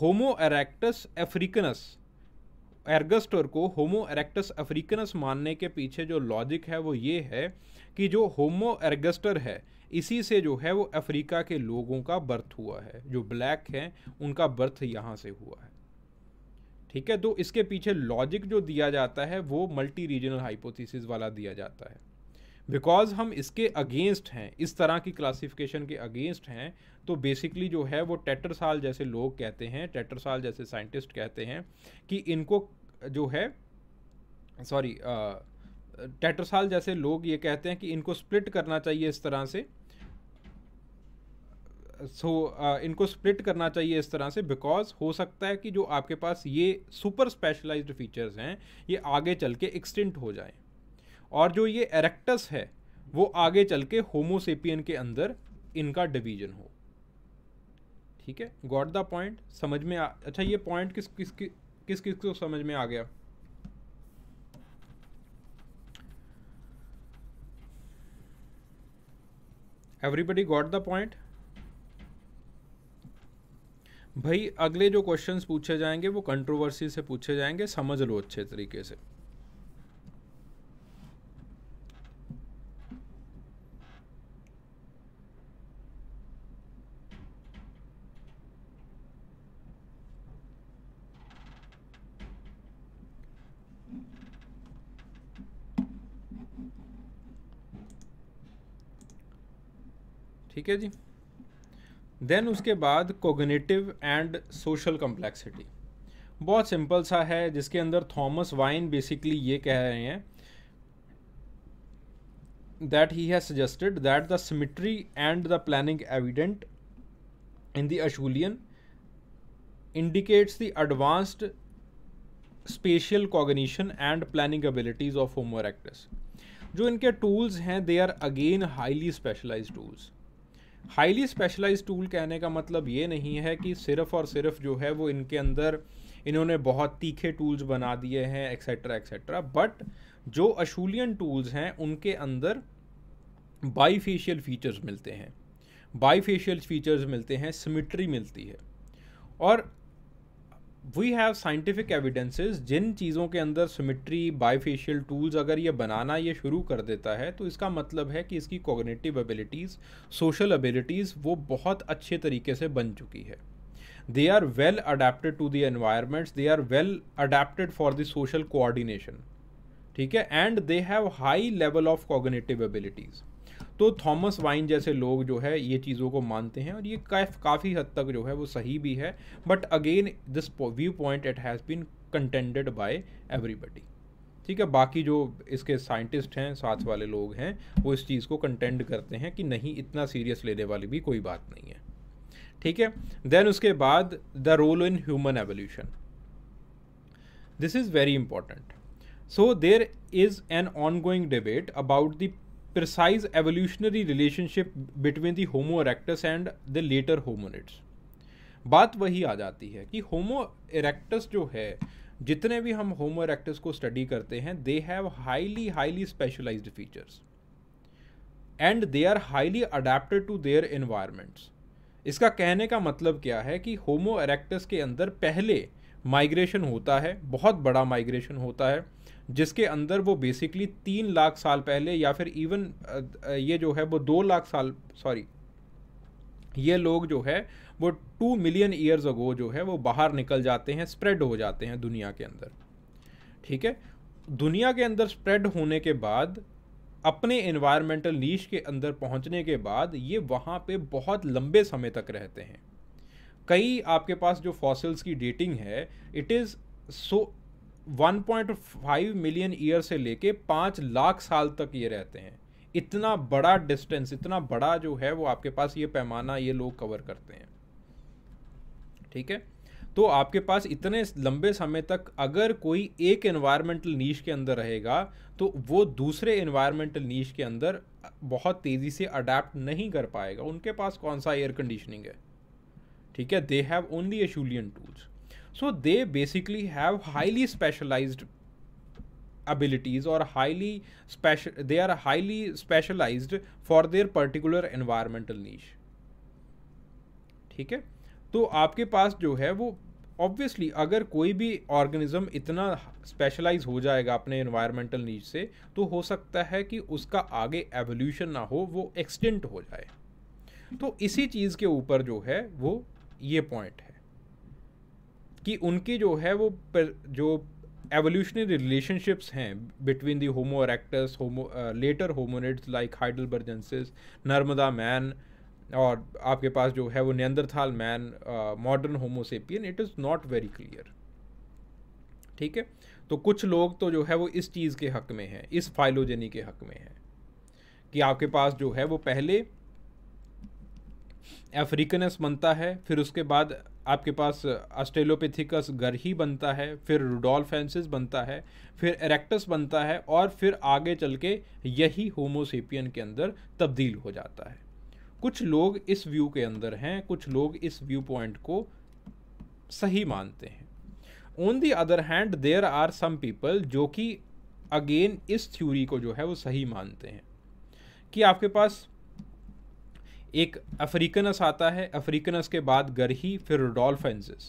होमो एरेक्टस एफ्रीकनस एर्गस्टर को होमो एरेक्टस अफ्रीकनस मानने के पीछे जो लॉजिक है वो ये है कि जो होमो एर्गस्टर है इसी से जो है वो अफ्रीका के लोगों का बर्थ हुआ है जो ब्लैक हैं उनका बर्थ यहाँ से हुआ है ठीक है तो इसके पीछे लॉजिक जो दिया जाता है वो मल्टी रीजनल हाइपोथिस वाला दिया जाता है बिकॉज हम इसके अगेंस्ट हैं इस तरह की क्लासिफिकेशन के अगेंस्ट हैं तो बेसिकली जो है वो टेटरसाल जैसे लोग कहते हैं टेटरसाल जैसे साइंटिस्ट कहते हैं कि इनको जो है सॉरी टेटरसाल जैसे लोग ये कहते हैं कि इनको स्प्लिट करना चाहिए इस तरह से सो so, uh, इनको स्प्लिट करना चाहिए इस तरह से बिकॉज हो सकता है कि जो आपके पास ये सुपर स्पेशलाइज्ड फीचर्स हैं ये आगे चल के एक्सटेंट हो जाएं और जो ये एरेक्टस है वो आगे चल के होमोसेपियन के अंदर इनका डिवीजन हो ठीक है गॉट द पॉइंट समझ में आ अच्छा ये पॉइंट किस किस किस किस किस को समझ में आ गया एवरीबडी गॉट द पॉइंट भाई अगले जो क्वेश्चंस पूछे जाएंगे वो कंट्रोवर्सी से पूछे जाएंगे समझ लो अच्छे तरीके से ठीक है जी देन उसके बाद कोगनेटिव एंड सोशल कम्प्लेक्सिटी बहुत सिंपल सा है जिसके अंदर थॉमस वाइन बेसिकली ये कह रहे हैं that he has suggested that the symmetry and the planning evident in the Acheulian indicates the advanced spatial cognition and planning abilities of actors जो इनके टूल्स हैं they are again highly specialize tools highly specialize tool कहने का मतलब ये नहीं है कि सिर्फ और सिर्फ जो है वो इनके अंदर इन्होंने बहुत तीखे टूल्स बना दिए हैं एक्सेट्रा एक्सेट्रा बट जो अशूलियन टूल्स हैं उनके अंदर बाईफेशियल फीचर्स मिलते हैं बाईफेशियल फीचर्स मिलते हैं सिमिट्री मिलती है और वी हैव साइंटिफिक एविडेंसेस जिन चीज़ों के अंदर सिमिट्री बाईफेशियल टूल्स अगर ये बनाना ये शुरू कर देता है तो इसका मतलब है कि इसकी कोगनेटिव एबिलिटीज़ सोशल एबिलिटीज़ वो बहुत अच्छे तरीके से बन चुकी है they are well adapted to the environments they are well adapted for the social coordination ठीक है and they have high level of cognitive abilities तो थॉमस वाइन जैसे लोग जो है ये चीज़ों को मानते हैं और ये काफ़ी हद तक जो है वो सही भी है but again this view point it has been contended by everybody ठीक है बाकी जो इसके साइंटिस्ट हैं साथ वाले लोग हैं वो इस चीज़ को कंटेंड करते हैं कि नहीं इतना सीरियस लेने वाली भी कोई बात नहीं है ठीक है देन उसके बाद the role in human evolution this is very important so there is an ongoing debate about the precise evolutionary relationship between the Homo erectus and the later hominids. बात वही आ जाती है कि होमो इरेक्टस जो है जितने भी हम होमो इरेक्टस को स्टडी करते हैं they have highly highly specialized features and they are highly adapted to their environments इसका कहने का मतलब क्या है कि होमो इरेक्टस के अंदर पहले माइग्रेशन होता है बहुत बड़ा माइग्रेशन होता है जिसके अंदर वो बेसिकली तीन लाख साल पहले या फिर इवन ये जो है वो दो लाख साल सॉरी ये लोग जो है वो टू मिलियन ईयर्स अगो जो है वो बाहर निकल जाते हैं स्प्रेड हो जाते हैं दुनिया के अंदर ठीक है दुनिया के अंदर स्प्रेड होने के बाद अपने इन्वायरमेंटल नीच के अंदर पहुंचने के बाद ये वहाँ पे बहुत लंबे समय तक रहते हैं कई आपके पास जो फॉसिल्स की डेटिंग है it is so 1.5 million year से लेके पाँच लाख साल तक ये रहते हैं इतना बड़ा डिस्टेंस इतना बड़ा जो है वो आपके पास ये पैमाना ये लोग कवर करते हैं ठीक है तो आपके पास इतने लंबे समय तक अगर कोई एक एनवायरमेंटल नीच के अंदर रहेगा तो वो दूसरे एनवायरमेंटल नीच के अंदर बहुत तेज़ी से अडेप्ट नहीं कर पाएगा उनके पास कौन सा एयर कंडीशनिंग है ठीक है they have only Acheulian tools so they basically have highly specialize abilities or highly special they are highly specialized for their particular environmental niche ठीक है तो आपके पास जो है वो obviously अगर कोई भी organism इतना specialized हो जाएगा अपने environmental niche से तो हो सकता है कि उसका आगे evolution ना हो वो extinct हो जाए तो इसी चीज़ के ऊपर जो है वो ये point है कि उनकी जो है वो पर, जो एवोल्यूशनरी रिलेशनशिप्स हैं between the homo erectus homo later hominids like heidelbergensis Narmada man और आपके पास जो है वो Neanderthal man modern homo sapien it is not very clear ठीक है तो कुछ लोग तो जो है वो इस चीज़ के हक में हैं इस फाइलोजेनी के हक में हैं कि आपके पास जो है वो पहले अफ्रीकनस बनता है फिर उसके बाद आपके पास ऑस्ट्रेलोपेथिकस ही बनता है फिर रुडोल्फेंसिस बनता है फिर एरेक्टस बनता है और फिर आगे चल के यही होमोसेपियन के अंदर तब्दील हो जाता है कुछ लोग इस व्यू के अंदर हैं कुछ लोग इस व्यू पॉइंट को सही मानते हैं on the other hand there are some people जो कि अगेन इस थ्योरी को जो है वो सही मानते हैं कि आपके पास एक अफ्रीकनस आता है अफ्रीकनस के बाद गरही फिर रोडोल्फेंसिस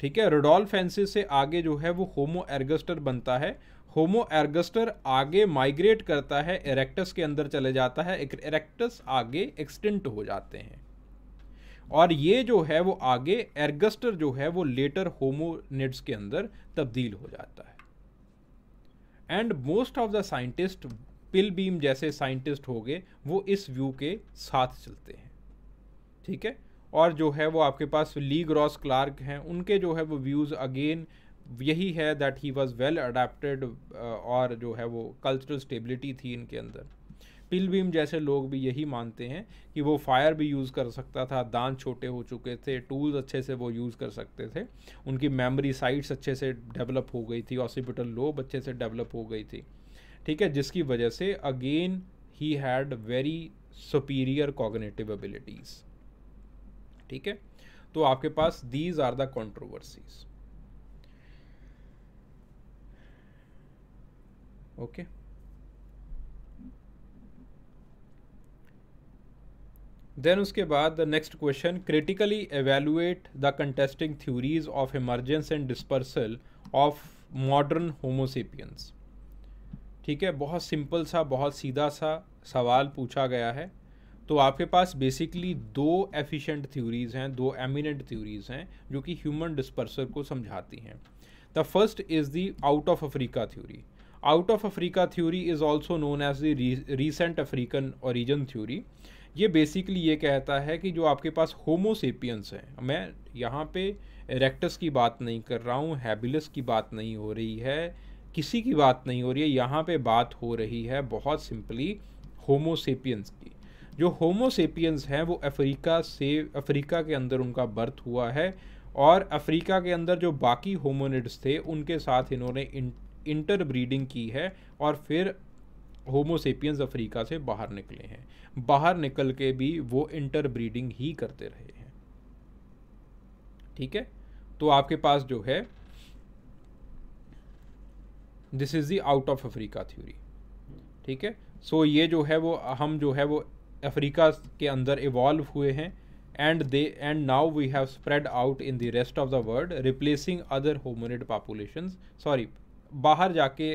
ठीक है रोडोल्फेंसिस से आगे जो है वो होमो एर्गस्टर बनता है होमो एर्गस्टर आगे माइग्रेट करता है एरेक्टस के अंदर चले जाता है एरेक्टस आगे एक्सटेंट हो जाते हैं और ये जो है वो आगे एर्गस्टर जो है वो लेटर होमोनिड्स के अंदर तब्दील हो जाता है and most of the scientist Pilbeam जैसे साइंटिस्ट हो गए वो इस व्यू के साथ चलते हैं ठीक है और जो है वो आपके पास ली ग्रॉस क्लार्क हैं उनके जो है वो व्यूज़ अगेन यही है that he was well adapted और जो है वो कल्चरल स्टेबिलिटी थी इनके अंदर पिल बीम जैसे लोग भी यही मानते हैं कि वो फायर भी यूज़ कर सकता था दांत छोटे हो चुके थे टूल्स अच्छे से वो यूज़ कर सकते थे उनकी मेमोरी साइट्स अच्छे से डेवलप हो गई थी ऑसिपिटल लोब अच्छे से डेवलप हो गई थी ठीक है जिसकी वजह से again he had very superior cognitive abilities ठीक है तो आपके पास these are the controversies okay then उसके बाद the next question critically evaluate the contesting theories of emergence and dispersal of modern homo sapiens ठीक है बहुत सिंपल सा बहुत सीधा सा सवाल पूछा गया है तो आपके पास बेसिकली दो एफिशिएंट थ्योरीज़ हैं दो एमिनेंट थ्योरीज़ हैं जो कि ह्यूमन डिस्पर्सर को समझाती हैं the first is the out of Africa theory out of Africa theory is also known as the recent African origin theory ये बेसिकली ये कहता है कि जो आपके पास होमोसेपियंस हैं मैं यहाँ पे रेक्टस की बात नहीं कर रहा हूँ हैबिलस की बात नहीं हो रही है किसी की बात नहीं हो रही है यहाँ पे बात हो रही है बहुत सिंपली होमोसेपियंस की जो होमोसेपियंस हैं वो अफ्रीका से अफ्रीका के अंदर उनका बर्थ हुआ है और अफ्रीका के अंदर जो बाकी होमोनिड्स थे उनके साथ इन्होंने इंटरब्रीडिंग की है और फिर होमोसेपियंस अफ्रीका से बाहर निकले हैं बाहर निकल के भी वो इंटरब्रीडिंग ही करते रहे हैं ठीक है तो आपके पास जो है this is the out of Africa theory ठीक है सो ये जो है वो हम जो है वो अफ्रीका के अंदर इवॉल्व हुए हैं and they and now we have spread out in the rest of the world replacing other hominid population sorry बाहर जाके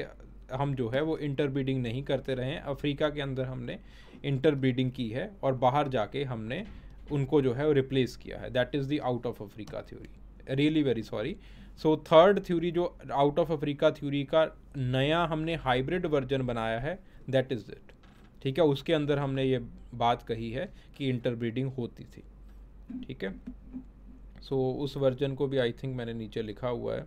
हम जो है वो इंटरब्रीडिंग नहीं करते रहे हैं अफ्रीका के अंदर हमने इंटरब्रीडिंग की है और बाहर जाके हमने उनको जो है वो रिप्लेस किया है that is the out of Africa theory really very sorry so third theory जो आउट ऑफ अफ्रीका थ्योरी का नया हमने हाइब्रिड वर्जन बनाया है दैट इज़ इट ठीक है उसके अंदर हमने ये बात कही है कि इंटरब्रीडिंग होती थी ठीक है सो so, उस वर्जन को भी आई थिंक मैंने नीचे लिखा हुआ है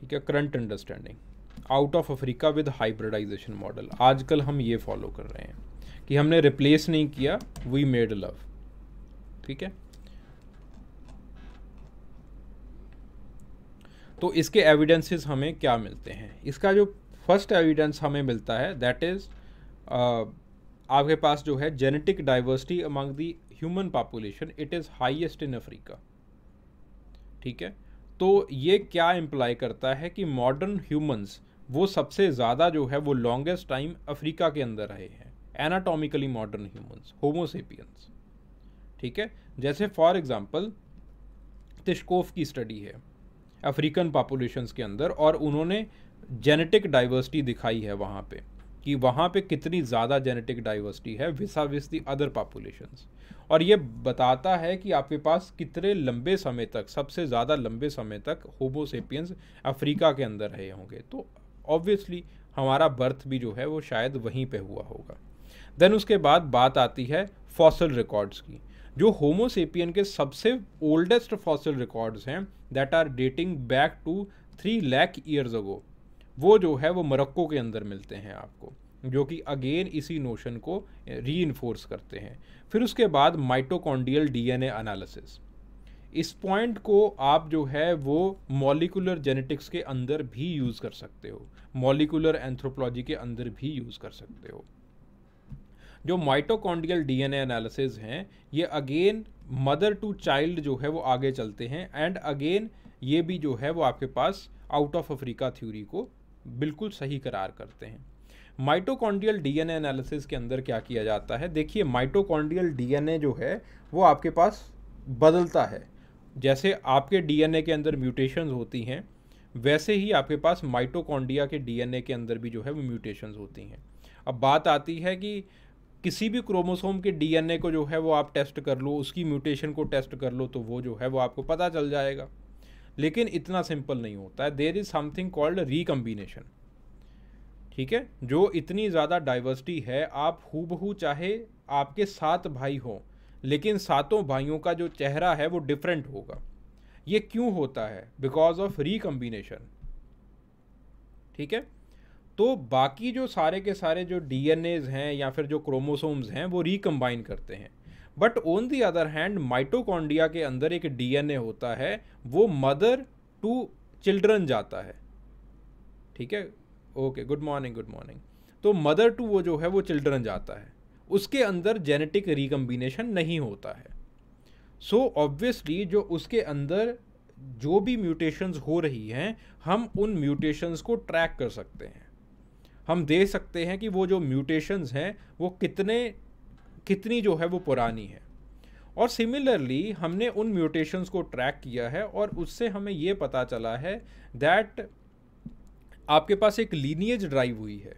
ठीक है current understanding out of Africa with hybridization model आजकल हम ये फॉलो कर रहे हैं कि हमने रिप्लेस नहीं किया वी मेड लव ठीक है तो इसके एविडेंसेस हमें क्या मिलते हैं इसका जो फर्स्ट एविडेंस हमें मिलता है दैट इज़ आपके पास जो है genetic diversity among the human population it is highest in Africa ठीक है तो ये क्या इम्प्लाई करता है कि मॉडर्न ह्यूमंस वो सबसे ज़्यादा जो है वो लॉन्गेस्ट टाइम अफ्रीका के अंदर रहे हैं एनाटॉमिकली मॉडर्न ह्यूमंस होमोसेपियंस ठीक है जैसे फॉर एग्ज़ाम्पल तिशकोफ की स्टडी है अफ्रीकन पॉपुलेशंस के अंदर और उन्होंने जेनेटिक डाइवर्सिटी दिखाई है वहाँ पे कि वहाँ पे कितनी ज़्यादा जेनेटिक डाइवर्सिटी है विसा विस दी अदर पॉपुलेशंस और ये बताता है कि आपके पास कितने लंबे समय तक सबसे ज़्यादा लंबे समय तक होबोसेपियंस अफ्रीका के अंदर रहे होंगे तो ऑब्वियसली हमारा बर्थ भी जो है वो शायद वहीं पे हुआ होगा देन उसके बाद बात आती है फॉसल रिकॉर्ड्स की जो होमोसेपियन के सबसे ओल्डेस्ट फॉसिल रिकॉर्ड्स हैं that are dating back to three lakh years ago वो जो है वो मरक्को के अंदर मिलते हैं आपको जो कि अगेन इसी नोशन को री eh, करते हैं फिर उसके बाद माइटोकॉन्डियल डीएनए एनालिसिस इस पॉइंट को आप जो है वो मॉलिकुलर जेनेटिक्स के अंदर भी यूज़ कर सकते हो मॉलिकुलर एंथ्रोपोलॉजी के अंदर भी यूज़ कर सकते हो जो माइटोकॉन्डियल डीएनए एनालिसिस हैं ये अगेन मदर टू चाइल्ड जो है वो आगे चलते हैं एंड अगेन ये भी जो है वो आपके पास आउट ऑफ अफ्रीका थ्योरी को बिल्कुल सही करार करते हैं माइटोकॉन्ड्रियल डीएनए एनालिसिस के अंदर क्या किया जाता है देखिए माइटोकॉन्ड्रियल डीएनए जो है वो आपके पास बदलता है जैसे आपके डीएनए के अंदर म्यूटेशंस होती हैं वैसे ही आपके पास माइटोकॉन्ड्रिया के डीएनए के अंदर भी जो है वो म्यूटेशंस होती हैं अब बात आती है कि किसी भी क्रोमोसोम के डीएनए को जो है वो आप टेस्ट कर लो उसकी म्यूटेशन को टेस्ट कर लो तो वो जो है वो आपको पता चल जाएगा लेकिन इतना सिंपल नहीं होता है there is something called recombination ठीक है जो इतनी ज़्यादा डाइवर्सिटी है आप हूबहू चाहे आपके सात भाई हो लेकिन सातों भाइयों का जो चेहरा है वो डिफरेंट होगा ये क्यों होता है बिकॉज ऑफ रिकम्बिनेशन ठीक है तो बाकी जो सारे के सारे जो डी हैं या फिर जो क्रोमोसोम्स हैं वो रिकम्बाइन करते हैं but on the other hand mitochondria के अंदर एक ए होता है वो मदर टू चिल्ड्रन जाता है ठीक है okay good morning good morning तो मदर टू वो जो है वो चिल्ड्रन जाता है उसके अंदर जेनेटिक रिकम्बिनेशन नहीं होता है सो so, ऑब्वियसली जो उसके अंदर जो भी म्यूटेशंस हो रही हैं हम उन म्यूटेशंस को ट्रैक कर सकते हैं हम दे सकते हैं कि वो जो म्यूटेशंस हैं वो कितने कितनी जो है वो पुरानी है और सिमिलरली हमने उन म्यूटेशंस को ट्रैक किया है और उससे हमें ये पता चला है दैट आपके पास एक लीनियज ड्राइव हुई है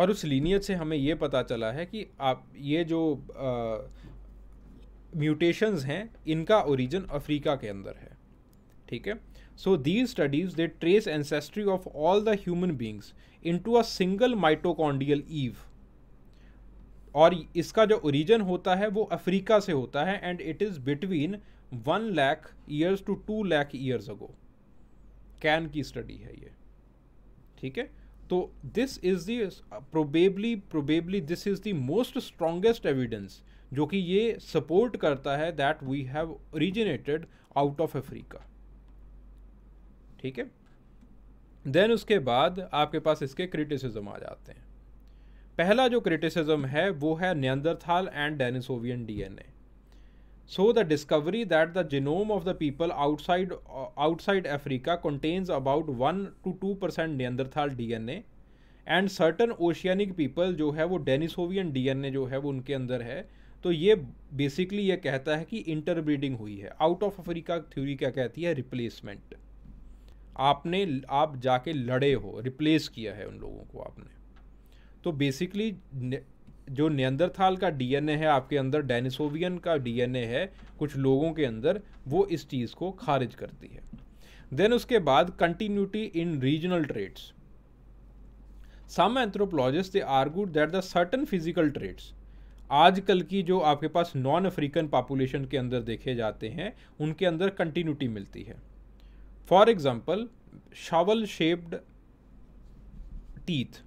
और उस लीनियज से हमें ये पता चला है कि आप ये जो म्यूटेशंस हैं इनका ओरिजिन अफ्रीका के अंदर है ठीक है So these studies they trace ancestry of all the human beings into a single mitochondrial eve. और इसका जो ओरिजिन होता है वो अफ्रीका से होता है and it is between one lakh years to two lakh years ago Cann की स्टडी है ये ठीक है तो this is the probably probably this is the most strongest evidence जो कि ये सपोर्ट करता है that we have originated out of Africa ठीक है देन उसके बाद आपके पास इसके क्रिटिसिज्म आ जाते हैं पहला जो क्रिटिसिज्म है वो है Neanderthal and Denisovan DNA so the discovery that the genome of the people outside outside Africa contains about one two two percent neanderthal DNA and certain oceanic people जो है वो डेनिसोवियन डीएनए जो है वो उनके अंदर है तो ये बेसिकली ये कहता है कि इंटरब्रीडिंग हुई है आउट ऑफ अफ्रीका थ्योरी क्या कहती है रिप्लेसमेंट आपने आप जाके लड़े हो रिप्लेस किया है उन लोगों को आपने तो बेसिकली जो नियंदरथाल का डीएनए है आपके अंदर डायनासोवियन का डीएनए है कुछ लोगों के अंदर वो इस चीज़ को खारिज करती है देन उसके बाद continuity in regional traits some anthropologist they argued that the certain physical traits आजकल की जो आपके पास नॉन अफ्रीकन पॉपुलेशन के अंदर देखे जाते हैं उनके अंदर कंटिन्यूटी मिलती है for example shovel shaped teeth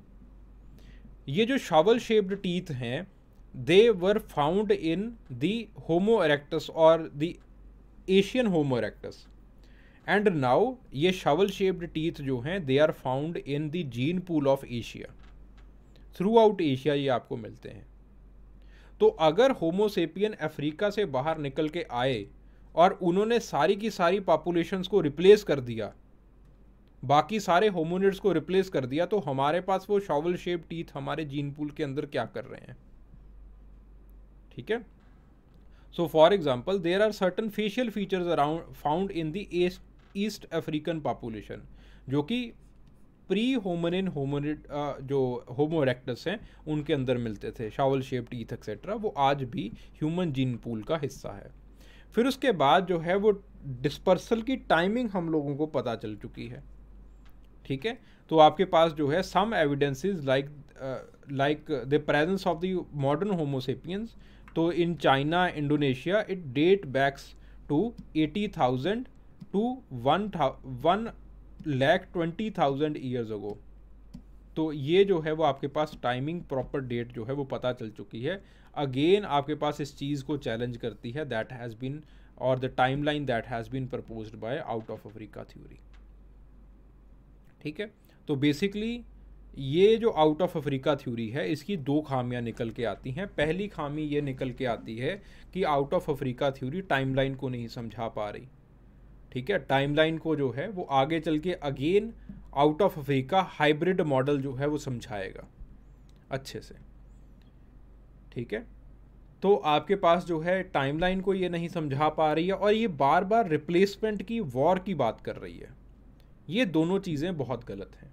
ये जो शावल शेप्ड टीथ हैं they were found in the homo erectus और the Asian homo erectus and now ये शावल शेप्ड टीथ जो हैं they are found in the gene pool of Asia throughout Asia ये आपको मिलते हैं तो अगर होमोसेपियन अफ्रीका से बाहर निकल के आए और उन्होंने सारी की सारी पॉपुलेशंस को रिप्लेस कर दिया बाकी सारे होमोनिड्स को रिप्लेस कर दिया तो हमारे पास वो शॉवल शेप टीथ हमारे जीन पूल के अंदर क्या कर रहे हैं ठीक है so for example there are certain facial features around found in दस्ट ईस्ट अफ्रीकन पॉपुलेशन जो कि प्री होमनिन होमोनिड जो होमोरेक्टस हैं उनके अंदर मिलते थे शावल शेप टीथ एक्सेट्रा वो आज भी ह्यूमन जीन पूल का हिस्सा है फिर उसके बाद जो है वो डिस्पर्सल की टाइमिंग हम लोगों को पता चल चुकी है ठीक है तो आपके पास जो है some evidences like like the presence of the modern homo sapiens तो in China Indonesia it date backs to eighty thousand to one one lakh twenty thousand years ago तो ये जो है वो आपके पास टाइमिंग प्रॉपर डेट जो है वो पता चल चुकी है अगेन आपके पास इस चीज़ को चैलेंज करती है दैट हैज़ बीन और the time line that has been propose by out of Africa theory ठीक है तो बेसिकली ये जो आउट ऑफ अफ्रीका थ्योरी है इसकी दो खामियां निकल के आती हैं पहली खामी ये निकल के आती है कि out of Africa theory timeline को नहीं समझा पा रही ठीक है टाइमलाइन को जो है वो आगे चल के again out of Africa hybrid model जो है वो समझाएगा अच्छे से ठीक है तो आपके पास जो है टाइमलाइन को ये नहीं समझा पा रही है और ये बार बार रिप्लेसमेंट की वॉर की बात कर रही है ये दोनों चीज़ें बहुत गलत हैं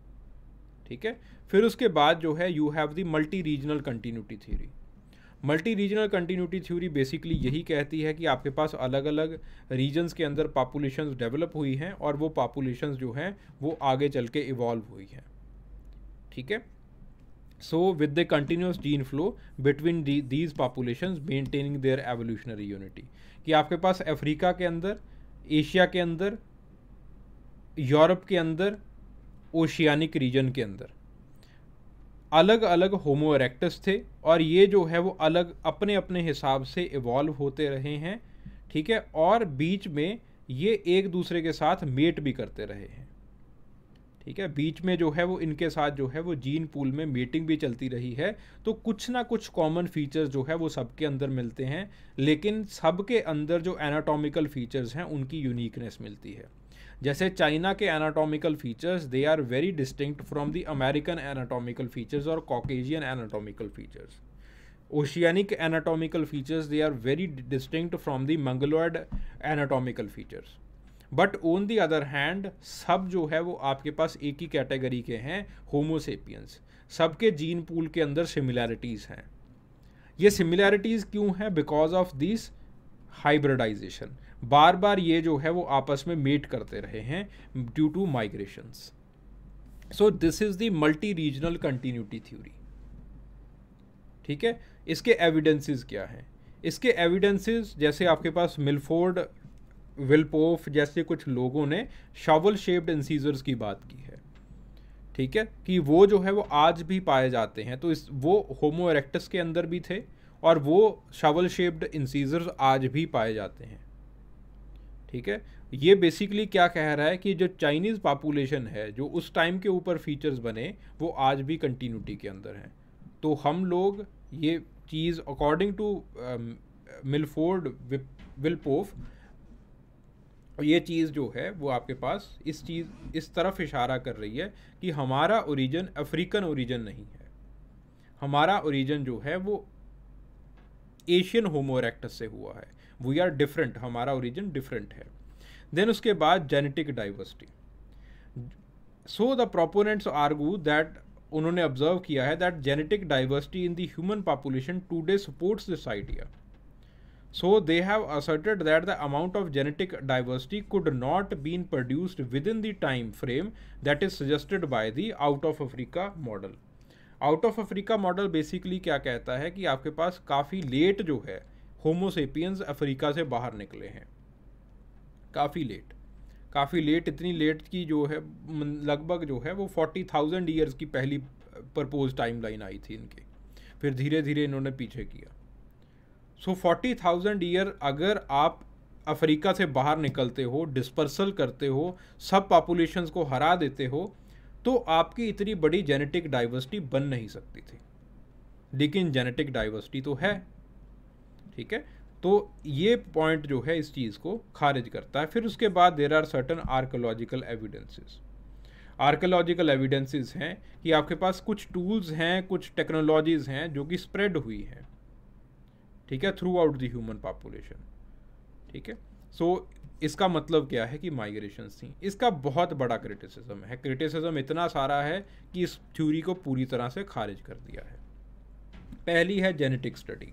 ठीक है फिर उसके बाद जो है you have the multi regional continuity theory multi regional continuity theory basically यही कहती है कि आपके पास अलग अलग रीजन्स के अंदर पॉपुलेशन डेवलप हुई हैं और वो पॉपुलेशन जो हैं वो आगे चल के इवॉल्व हुई हैं ठीक है So with the continuous gene flow between the, these populations maintaining their evolutionary unity कि आपके पास अफ्रीका के अंदर एशिया के अंदर यूरोप के अंदर ओशियानिक रीजन के अंदर अलग अलग होमो इरेक्टस थे और ये जो है वो अलग अपने अपने हिसाब से इवॉल्व होते रहे हैं ठीक है और बीच में ये एक दूसरे के साथ मेट भी करते रहे हैं ठीक है बीच में जो है वो इनके साथ जो है वो जीन पूल में मीटिंग भी चलती रही है तो कुछ ना कुछ कॉमन फीचर्स जो है वो सबके अंदर मिलते हैं लेकिन सबके अंदर जो एनाटॉमिकल फीचर्स हैं उनकी यूनिकनेस मिलती है जैसे चाइना के anatomical features they are very distinct from the American anatomical features और Caucasian anatomical features oceanic anatomical features they are very distinct from the Mongoloid anatomical features but on the other hand सब जो है वो आपके पास एक ही category के हैं Homo sapiens सबके जीन पूल के अंदर सिमिलैरिटीज़ हैं ये सिमिलैरिटीज़ क्यों हैं बिकॉज ऑफ दिस हाइब्रिडाइजेशन बार बार ये जो है वो आपस में मेट करते रहे हैं due to migrations so this is the multi regional continuity theory ठीक है इसके एविडेंसेस क्या हैं इसके एविडेंसेस जैसे आपके पास मिलफोर्ड विलपोफ जैसे कुछ लोगों ने शवल शेप्ड इंसीजर्स की बात की है ठीक है कि वो जो है वो आज भी पाए जाते हैं तो इस वो होमो एरेक्टस के अंदर भी थे और वो शवल शेप्ड इंसीजर्स आज भी पाए जाते हैं ठीक है ये बेसिकली क्या कह रहा है कि जो चाइनीज़ पॉपुलेशन है जो उस टाइम के ऊपर फीचर्स बने वो आज भी कंटिन्यूटी के अंदर हैं तो हम लोग ये चीज़ अकॉर्डिंग टू मिलफोर्ड विलपोफ और ये चीज़ जो है वो आपके पास इस चीज़ इस तरफ इशारा कर रही है कि हमारा ओरिजन अफ्रीकन ओरिजन नहीं है हमारा ओरिजन जो है वो एशियन होमोरेक्टस से हुआ है वी आर डिफरेंट हमारा ओरिजन डिफरेंट है देन उसके बाद genetic diversity so the proponents argue that उन्होंने ऑब्जर्व किया है that genetic diversity in the human population today supports this idea So they have asserted that the amount of genetic diversity could not be produced within the time frame that is suggested by the out of Africa model. out of africa model basically kya kehta hai ki aapke paas kafi late jo hai homo sapiens africa se bahar nikle hain kafi late kafi late itni late ki jo hai lagbhag jo hai wo 40000 years ki pehli proposed timeline aayi thi थी इनकी फिर धीरे धीरे इन्होंने पीछे किया so forty thousand year अगर आप अफ्रीका से बाहर निकलते हो डिस्पर्सल करते हो सब पॉपुलेशंस को हरा देते हो तो आपकी इतनी बड़ी जेनेटिक डाइवर्सिटी बन नहीं सकती थी लेकिन जेनेटिक डाइवर्सिटी तो है ठीक है तो ये पॉइंट जो है इस चीज़ को खारिज करता है फिर उसके बाद there are certain archaeological evidences archaeological evidences हैं कि आपके पास कुछ टूल्स हैं कुछ टेक्नोलॉजीज़ हैं जो कि स्प्रेड हुई हैं ठीक है throughout the human population ठीक है सो इसका मतलब क्या है कि माइग्रेशन थी इसका बहुत बड़ा क्रिटिसिज्म है क्रिटिसिज्म इतना सारा है कि इस थ्यूरी को पूरी तरह से खारिज कर दिया है पहली है जेनेटिक स्टडी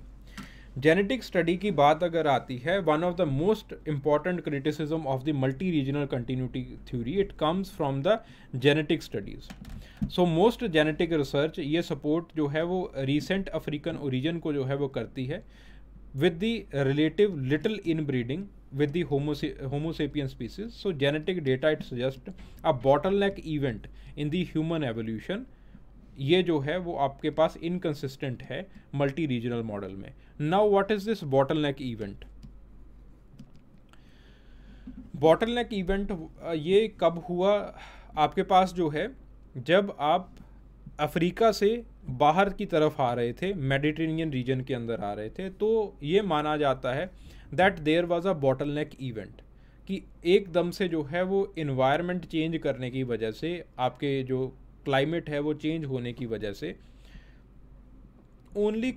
जेनेटिक स्टडी की बात अगर आती है one of the most important criticism of the multi regional continuity theory it comes from the genetic studies so most genetic research ये सपोर्ट जो है वो रिसेंट अफ्रीकन ओरिजन को जो है वो करती है with the relative little inbreeding with the Homo, Homo sapien species. So, genetic data it suggests a bottleneck event in the human evolution. ये जो है वो आपके पास इनकन्सिस्टेंट है मल्टी रीजनल मॉडल में now what is this bottle neck event bottle neck event ये कब हुआ आपके पास जो है जब आप अफ्रीका से बाहर की तरफ आ रहे थे मेडिटेरेनियन रीजन के अंदर आ रहे थे तो ये माना जाता है that there was a bottle neck event कि एकदम से जो है वो इन्वायरमेंट चेंज करने की वजह से आपके जो क्लाइमेट है वो चेंज होने की वजह से only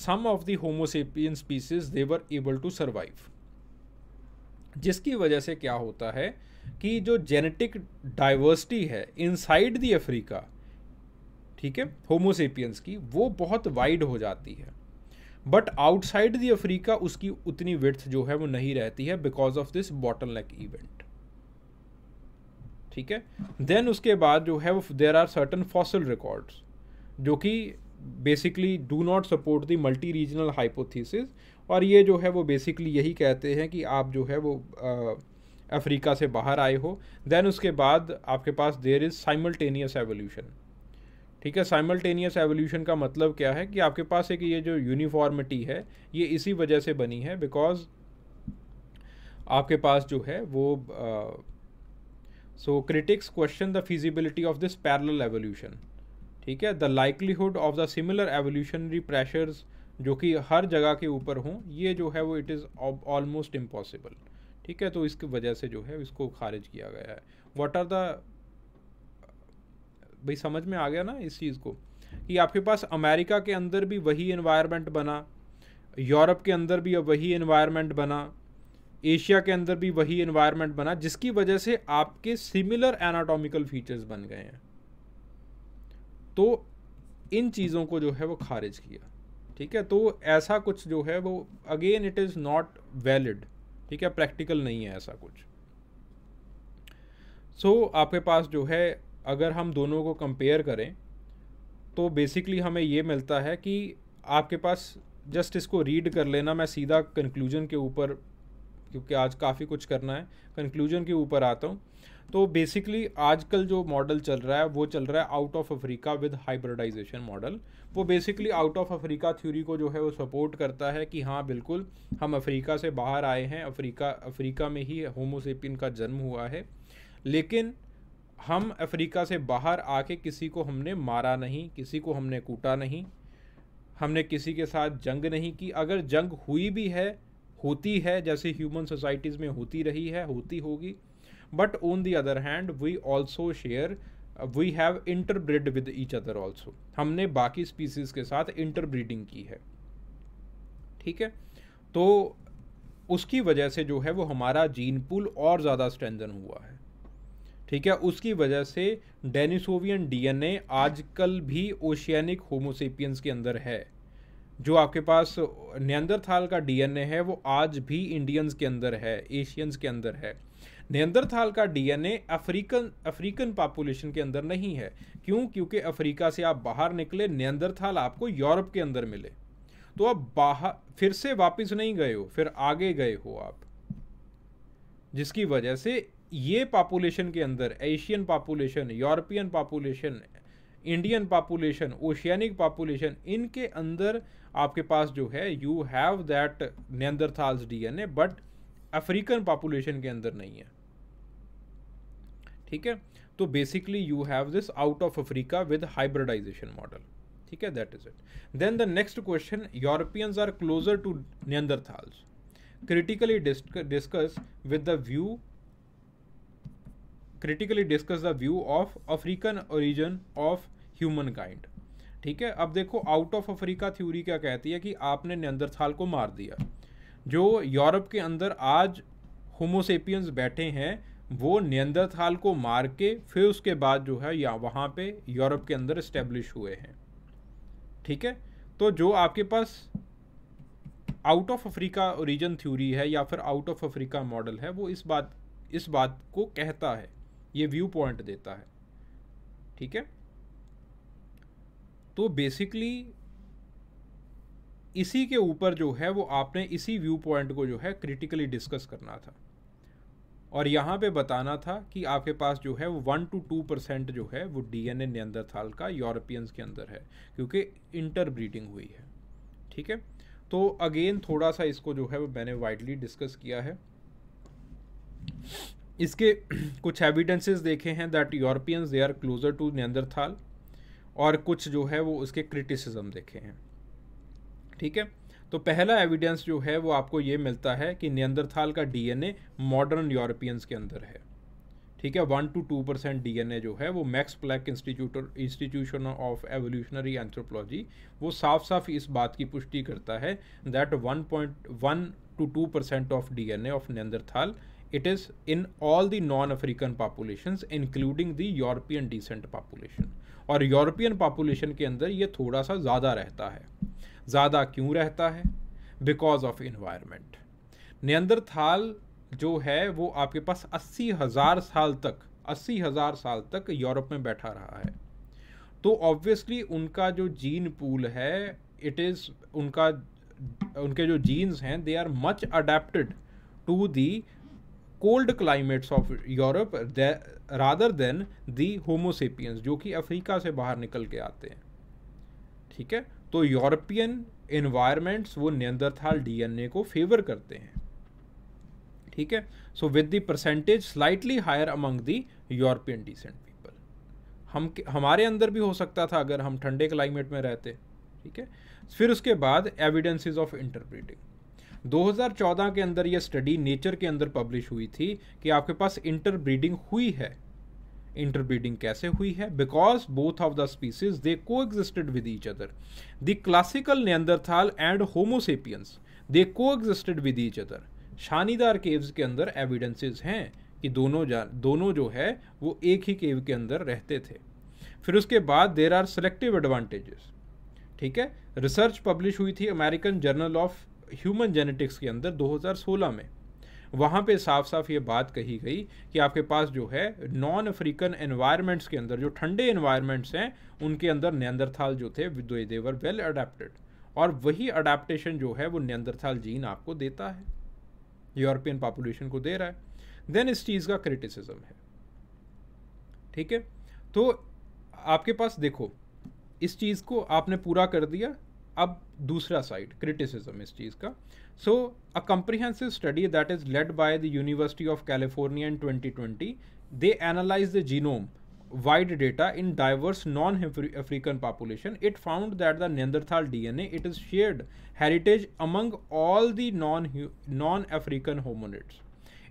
some of the homo sapien species they were able to survive जिसकी वजह से क्या होता है कि जो जेनेटिक डाइवर्सिटी है इनसाइड दी अफ्रीका ठीक है होमोसेपियंस की वो बहुत वाइड हो जाती है बट आउटसाइड दी अफ्रीका उसकी उतनी विर्थ जो है वो नहीं रहती है because of this bottle neck event ठीक है देन उसके बाद जो है वो there are certain fossil records जो कि basically do not support the multi regional hypothesis और ये जो है वो बेसिकली यही कहते हैं कि आप जो है वो अफ्रीका से बाहर आए हो देन उसके बाद आपके पास देर इज़ साइमल्टेनियस एवोल्यूशन ठीक है साइमल्टेनियस एवोल्यूशन का मतलब क्या है कि आपके पास एक ये जो यूनिफॉर्मिटी है ये इसी वजह से बनी है बिकॉज आपके पास जो है वो so critics question the feasibility of this parallel evolution ठीक है the likelihood of the similar evolutionary pressures जो कि हर जगह के ऊपर हों ये जो है वो इट इज़ ऑलमोस्ट इम्पॉसिबल ठीक है तो इसकी वजह से जो है इसको खारिज किया गया है वॉट आर द भाई समझ में आ गया ना इस चीज़ को कि आपके पास अमेरिका के अंदर भी वही इन्वायरमेंट बना यूरोप के अंदर भी वही इन्वायरमेंट बना एशिया के अंदर भी वही इन्वायरमेंट बना जिसकी वजह से आपके सिमिलर एनाटॉमिकल फीचर्स बन गए हैं तो इन चीज़ों को जो है वो खारिज किया ठीक है तो ऐसा कुछ जो है वो again it is not valid ठीक है प्रैक्टिकल नहीं है ऐसा कुछ सो so, आपके पास जो है अगर हम दोनों को कंपेयर करें तो बेसिकली हमें ये मिलता है कि आपके पास जस्ट इसको रीड कर लेना मैं सीधा कंक्लूजन के ऊपर क्योंकि आज काफ़ी कुछ करना है कंक्लूजन के ऊपर आता हूँ तो बेसिकली आजकल जो मॉडल चल रहा है वो चल रहा है out of Africa with hybridization model वो basically out of Africa theory को जो है वो सपोर्ट करता है कि हाँ बिल्कुल हम अफ्रीका से बाहर आए हैं अफ्रीका अफ्रीका में ही होमोसेपिन का जन्म हुआ है लेकिन हम अफ्रीका से बाहर आके किसी को हमने मारा नहीं किसी को हमने कूटा नहीं हमने किसी के साथ जंग नहीं की अगर जंग हुई भी है होती है जैसे ह्यूमन सोसाइटीज़ में होती रही है होती होगी but on the other hand we also share we have interbred with each other also हमने बाकी स्पीसीज़ के साथ इंटरब्रीडिंग की है ठीक है तो उसकी वजह से जो है वो हमारा जीन पुल और ज़्यादा स्ट्रेंथन हुआ है ठीक है उसकी वजह से डेनिसोवियन डीएनए आजकल भी ओशियनिक होमोसेपियंस के अंदर है जो आपके पास नियंदरथाल का डीएनए है वो आज भी इंडियंस के अंदर है एशियंस के अंदर है नियंदरथाल का डीएनए अफ्रीकन अफ्रीकन पॉपुलेशन के अंदर नहीं है क्यों क्योंकि अफ्रीका से आप बाहर निकले नियंदरथाल आपको यूरोप के अंदर मिले तो आप बाहर फिर से वापस नहीं गए हो फिर आगे गए हो आप जिसकी वजह से ये पॉपुलेशन के अंदर Asian population European population Indian population Oceanic population इनके अंदर आपके पास जो है you have that Neanderthals DNA but African population के अंदर नहीं है ठीक है तो basically you have this out of Africa with hybridization model ठीक है that is it then the next question Europeans are closer to Neanderthals critically discuss with the view critically discuss the view of African origin of human kind ठीक है अब देखो out of Africa theory क्या कहती है कि आपने नंदरथाल को मार दिया जो यूरोप के अंदर आज होमोसेपियंस बैठे हैं वो नियंदरथाल को मार के फिर उसके बाद जो है या वहाँ पे यूरोप के अंदर इस्टेब्लिश हुए हैं ठीक है तो जो आपके पास out of Africa origin theory है या फिर आउट ऑफ अफ्रीका मॉडल है वो इस बात इस बात को कहता है ये व्यू पॉइंट देता है ठीक है तो बेसिकली इसी के ऊपर जो है वो आपने इसी व्यू पॉइंट को जो है क्रिटिकली डिस्कस करना था और यहाँ पे बताना था कि आपके पास जो है वो वन टू टू परसेंट जो है वो डी एन थाल का यूरोपियंस के अंदर है क्योंकि इंटर ब्रीडिंग हुई है ठीक है तो अगेन थोड़ा सा इसको जो है वो मैंने वाइडली डिस्कस किया है इसके कुछ एविडेंसेस देखे हैं that Europeans they are closer to Neanderthal और कुछ जो है वो उसके क्रिटिसिज्म देखे हैं ठीक है तो पहला एविडेंस जो है वो आपको ये मिलता है कि नियंदरथाल का डीएनए मॉडर्न यूरोपियंस के अंदर है ठीक है one two two percent D जो है वो Max Planck Institute institution of evolutionary anthropology वो साफ साफ इस बात की पुष्टि करता है that one point one two two percent of D N A of Neanderthal it is in all the non African population including the European descent population और यूरोपियन पॉपुलेशन के अंदर ये थोड़ा सा ज़्यादा रहता है ज़्यादा क्यों रहता है बिकॉज ऑफ इन्वायरमेंट नियंदरथाल जो है वो आपके पास अस्सी हज़ार साल तक अस्सी हज़ार साल तक यूरोप में बैठा रहा है तो ऑब्वियसली उनका जो जीन पूल है इट इज़ उनका उनके जो जीन्स हैं they are much adapted to the cold climates of Europe rather than the Homo sapiens जो कि अफ्रीका से बाहर निकल के आते हैं ठीक है तो यूरोपियन इन्वायरमेंट्स वो नियंदरथाल डीएनए को फेवर करते हैं ठीक है so with the percentage slightly higher among the European descent people हम हमारे अंदर भी हो सकता था अगर हम ठंडे क्लाइमेट में रहते ठीक है फिर उसके बाद एविडेंसेस ऑफ इंटरप्रीटिंग 2014 के अंदर यह स्टडी नेचर के अंदर पब्लिश हुई थी कि आपके पास इंटरब्रीडिंग हुई है इंटरब्रीडिंग कैसे हुई है because both of the species they coexisted with each other the classical Neanderthal and Homo sapiens they coexisted with each other Shanidar caves के अंदर एविडेंसेस हैं कि दोनों जा दोनों जो है वो एक ही केव के अंदर रहते थे फिर उसके बाद देर आर सेलेक्टिव एडवांटेजेस ठीक है रिसर्च पब्लिश हुई थी American Journal of Human Genetics के अंदर 2016 में वहाँ पे साफ साफ ये बात कही गई कि आपके पास जो है नॉन अफ्रीकन एनवायरनमेंट्स के अंदर जो ठंडे एनवायरनमेंट्स हैं उनके अंदर नैंदरथाल जो थे देवर वेल अडेप्टेड और वही अडेप्टेशन जो है वो नैंदरथाल जीन आपको देता है यूरोपियन पॉपुलेशन को दे रहा है देन इस चीज़ का क्रिटिसिज्म है ठीक है तो आपके पास देखो इस चीज़ को आपने पूरा कर दिया अब दूसरा साइड क्रिटिसिज्म इस चीज़ का so a comprehensive study that is led by the University of California in 2020 they analyse the genome wide data in diverse non African population it found that the Neanderthal DNA it is shared heritage among all the non non African hominids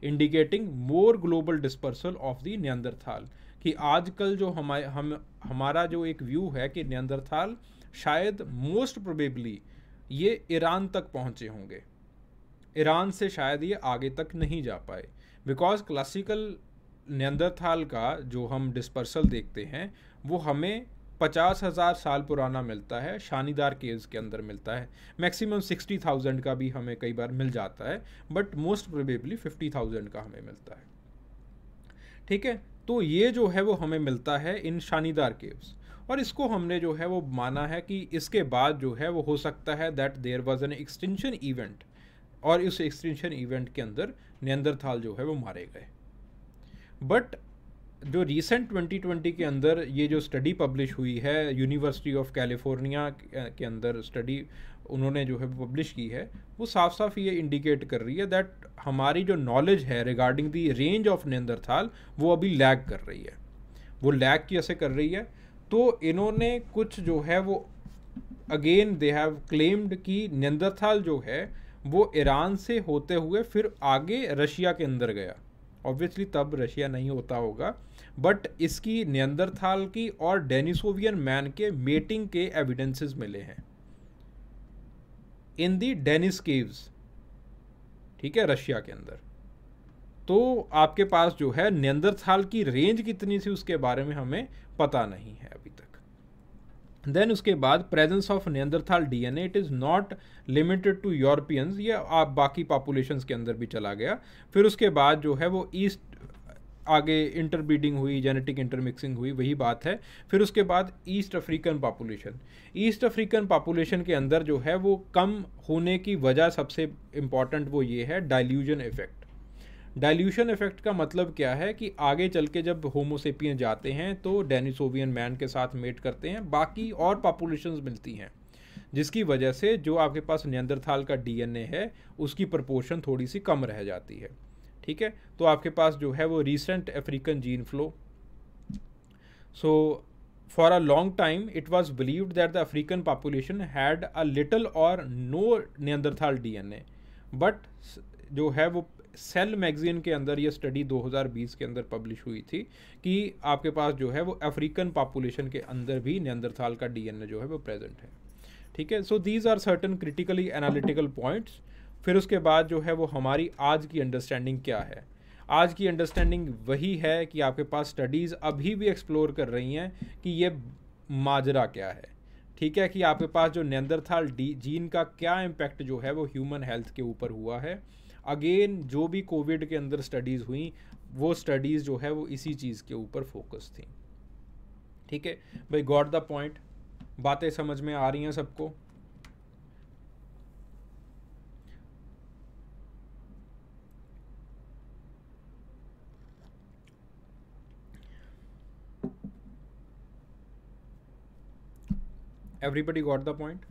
indicating more global dispersal of the Neanderthal कि आजकल जो हमारे हम हमारा जो एक view है कि नेंदरथाल शायद मोस्ट प्रोबेबली ये ईरान तक पहुँचे होंगे ईरान से शायद ये आगे तक नहीं जा पाए बिकॉज क्लासिकल नंदरथाल का जो हम डिस्पर्सल देखते हैं वो हमें पचास हज़ार साल पुराना मिलता है शानीदार केव्स के अंदर मिलता है मैक्सिमम सिक्सटी थाउजेंड का भी हमें कई बार मिल जाता है but most probably fifty thousand का हमें मिलता है ठीक है तो ये जो है वो हमें मिलता है इन शानीदार केव्स और इसको हमने जो है वो माना है कि इसके बाद जो है वो हो सकता है that there was an extinction event और इस एक्सटेंशन इवेंट के अंदर नेंदरथाल जो है वो मारे गए बट जो रिसेंट 2020 के अंदर ये जो स्टडी पब्लिश हुई है यूनिवर्सिटी ऑफ कैलिफोर्निया के अंदर स्टडी उन्होंने जो है पब्लिश की है वो साफ साफ ये इंडिकेट कर रही है दैट हमारी जो नॉलेज है regarding the range of Neanderthal वो अभी लैग कर रही है वो लैग कैसे कर रही है तो इन्होंने कुछ जो है वो अगेन दे हैव क्लेम्ड कि नंदरथाल जो है वो ईरान से होते हुए फिर आगे रशिया के अंदर गया ऑब्वियसली तब रशिया नहीं होता होगा बट इसकी नियंदरथाल की और डेनिसोवियन मैन के मेटिंग के एविडेंसेस मिले हैं इन दी डेनिस केव्स ठीक है रशिया के अंदर तो आपके पास जो है नियंदरथाल की रेंज कितनी थी उसके बारे में हमें पता नहीं है देन उसके बाद presence of Neanderthal a it is not limited to Europeans ये आप बाकी पॉपुलेशंस के अंदर भी चला गया फिर उसके बाद जो है वो ईस्ट आगे इंटरब्रीडिंग हुई जेनेटिक इंटरमिक्सिंग हुई वही बात है फिर उसके बाद East African population East African population के अंदर जो है वो कम होने की वजह सबसे इम्पॉर्टेंट वो ये है डाइल्यूजन इफेक्ट डाइल्यूशन इफेक्ट का मतलब क्या है कि आगे चल के जब होमोसेपियन जाते हैं तो डेनिसोवियन मैन के साथ मेट करते हैं बाकी और पॉपुलेशन मिलती हैं जिसकी वजह से जो आपके पास नियंद्रथाल का डीएनए है उसकी प्रपोर्शन थोड़ी सी कम रह जाती है ठीक है तो आपके पास जो है वो recent African gene flow so for a long time it was believed that the african population had a little or D N A but जो है वो सेल मैगज़ीन के अंदर ये स्टडी 2020 के अंदर पब्लिश हुई थी कि आपके पास जो है वो अफ्रीकन पॉपुलेशन के अंदर भी नियंदरथाल का डीएनए जो है वो प्रेजेंट है ठीक है so these are certain critically analytical points फिर उसके बाद जो है वो हमारी आज की अंडरस्टैंडिंग क्या है आज की अंडरस्टैंडिंग वही है कि आपके पास स्टडीज़ अभी भी एक्सप्लोर कर रही हैं कि ये माजरा क्या है ठीक है कि आपके पास जो नेंदरथाल डी जीन का क्या इम्पैक्ट जो है वो ह्यूमन हेल्थ के ऊपर हुआ है अगेन जो भी कोविड के अंदर स्टडीज़ हुई वो स्टडीज़ जो है वो इसी चीज़ के ऊपर फोकस थी ठीक है भाई गॉट द पॉइंट बातें समझ में आ रही हैं सबको एवरीबडी गॉट द पॉइंट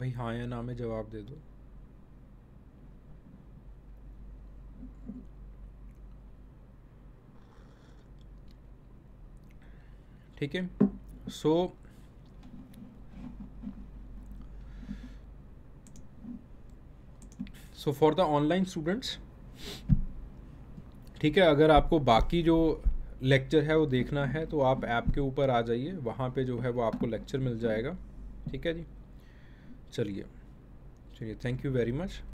भाई हाँ या ना में जवाब दे दो ठीक है so so for the online students ठीक है अगर आपको बाकी जो लेक्चर है वो देखना है तो आप ऐप के ऊपर आ जाइए वहाँ पे जो है वो आपको लेक्चर मिल जाएगा ठीक है जी चलिए चलिए थैंक यू वेरी मच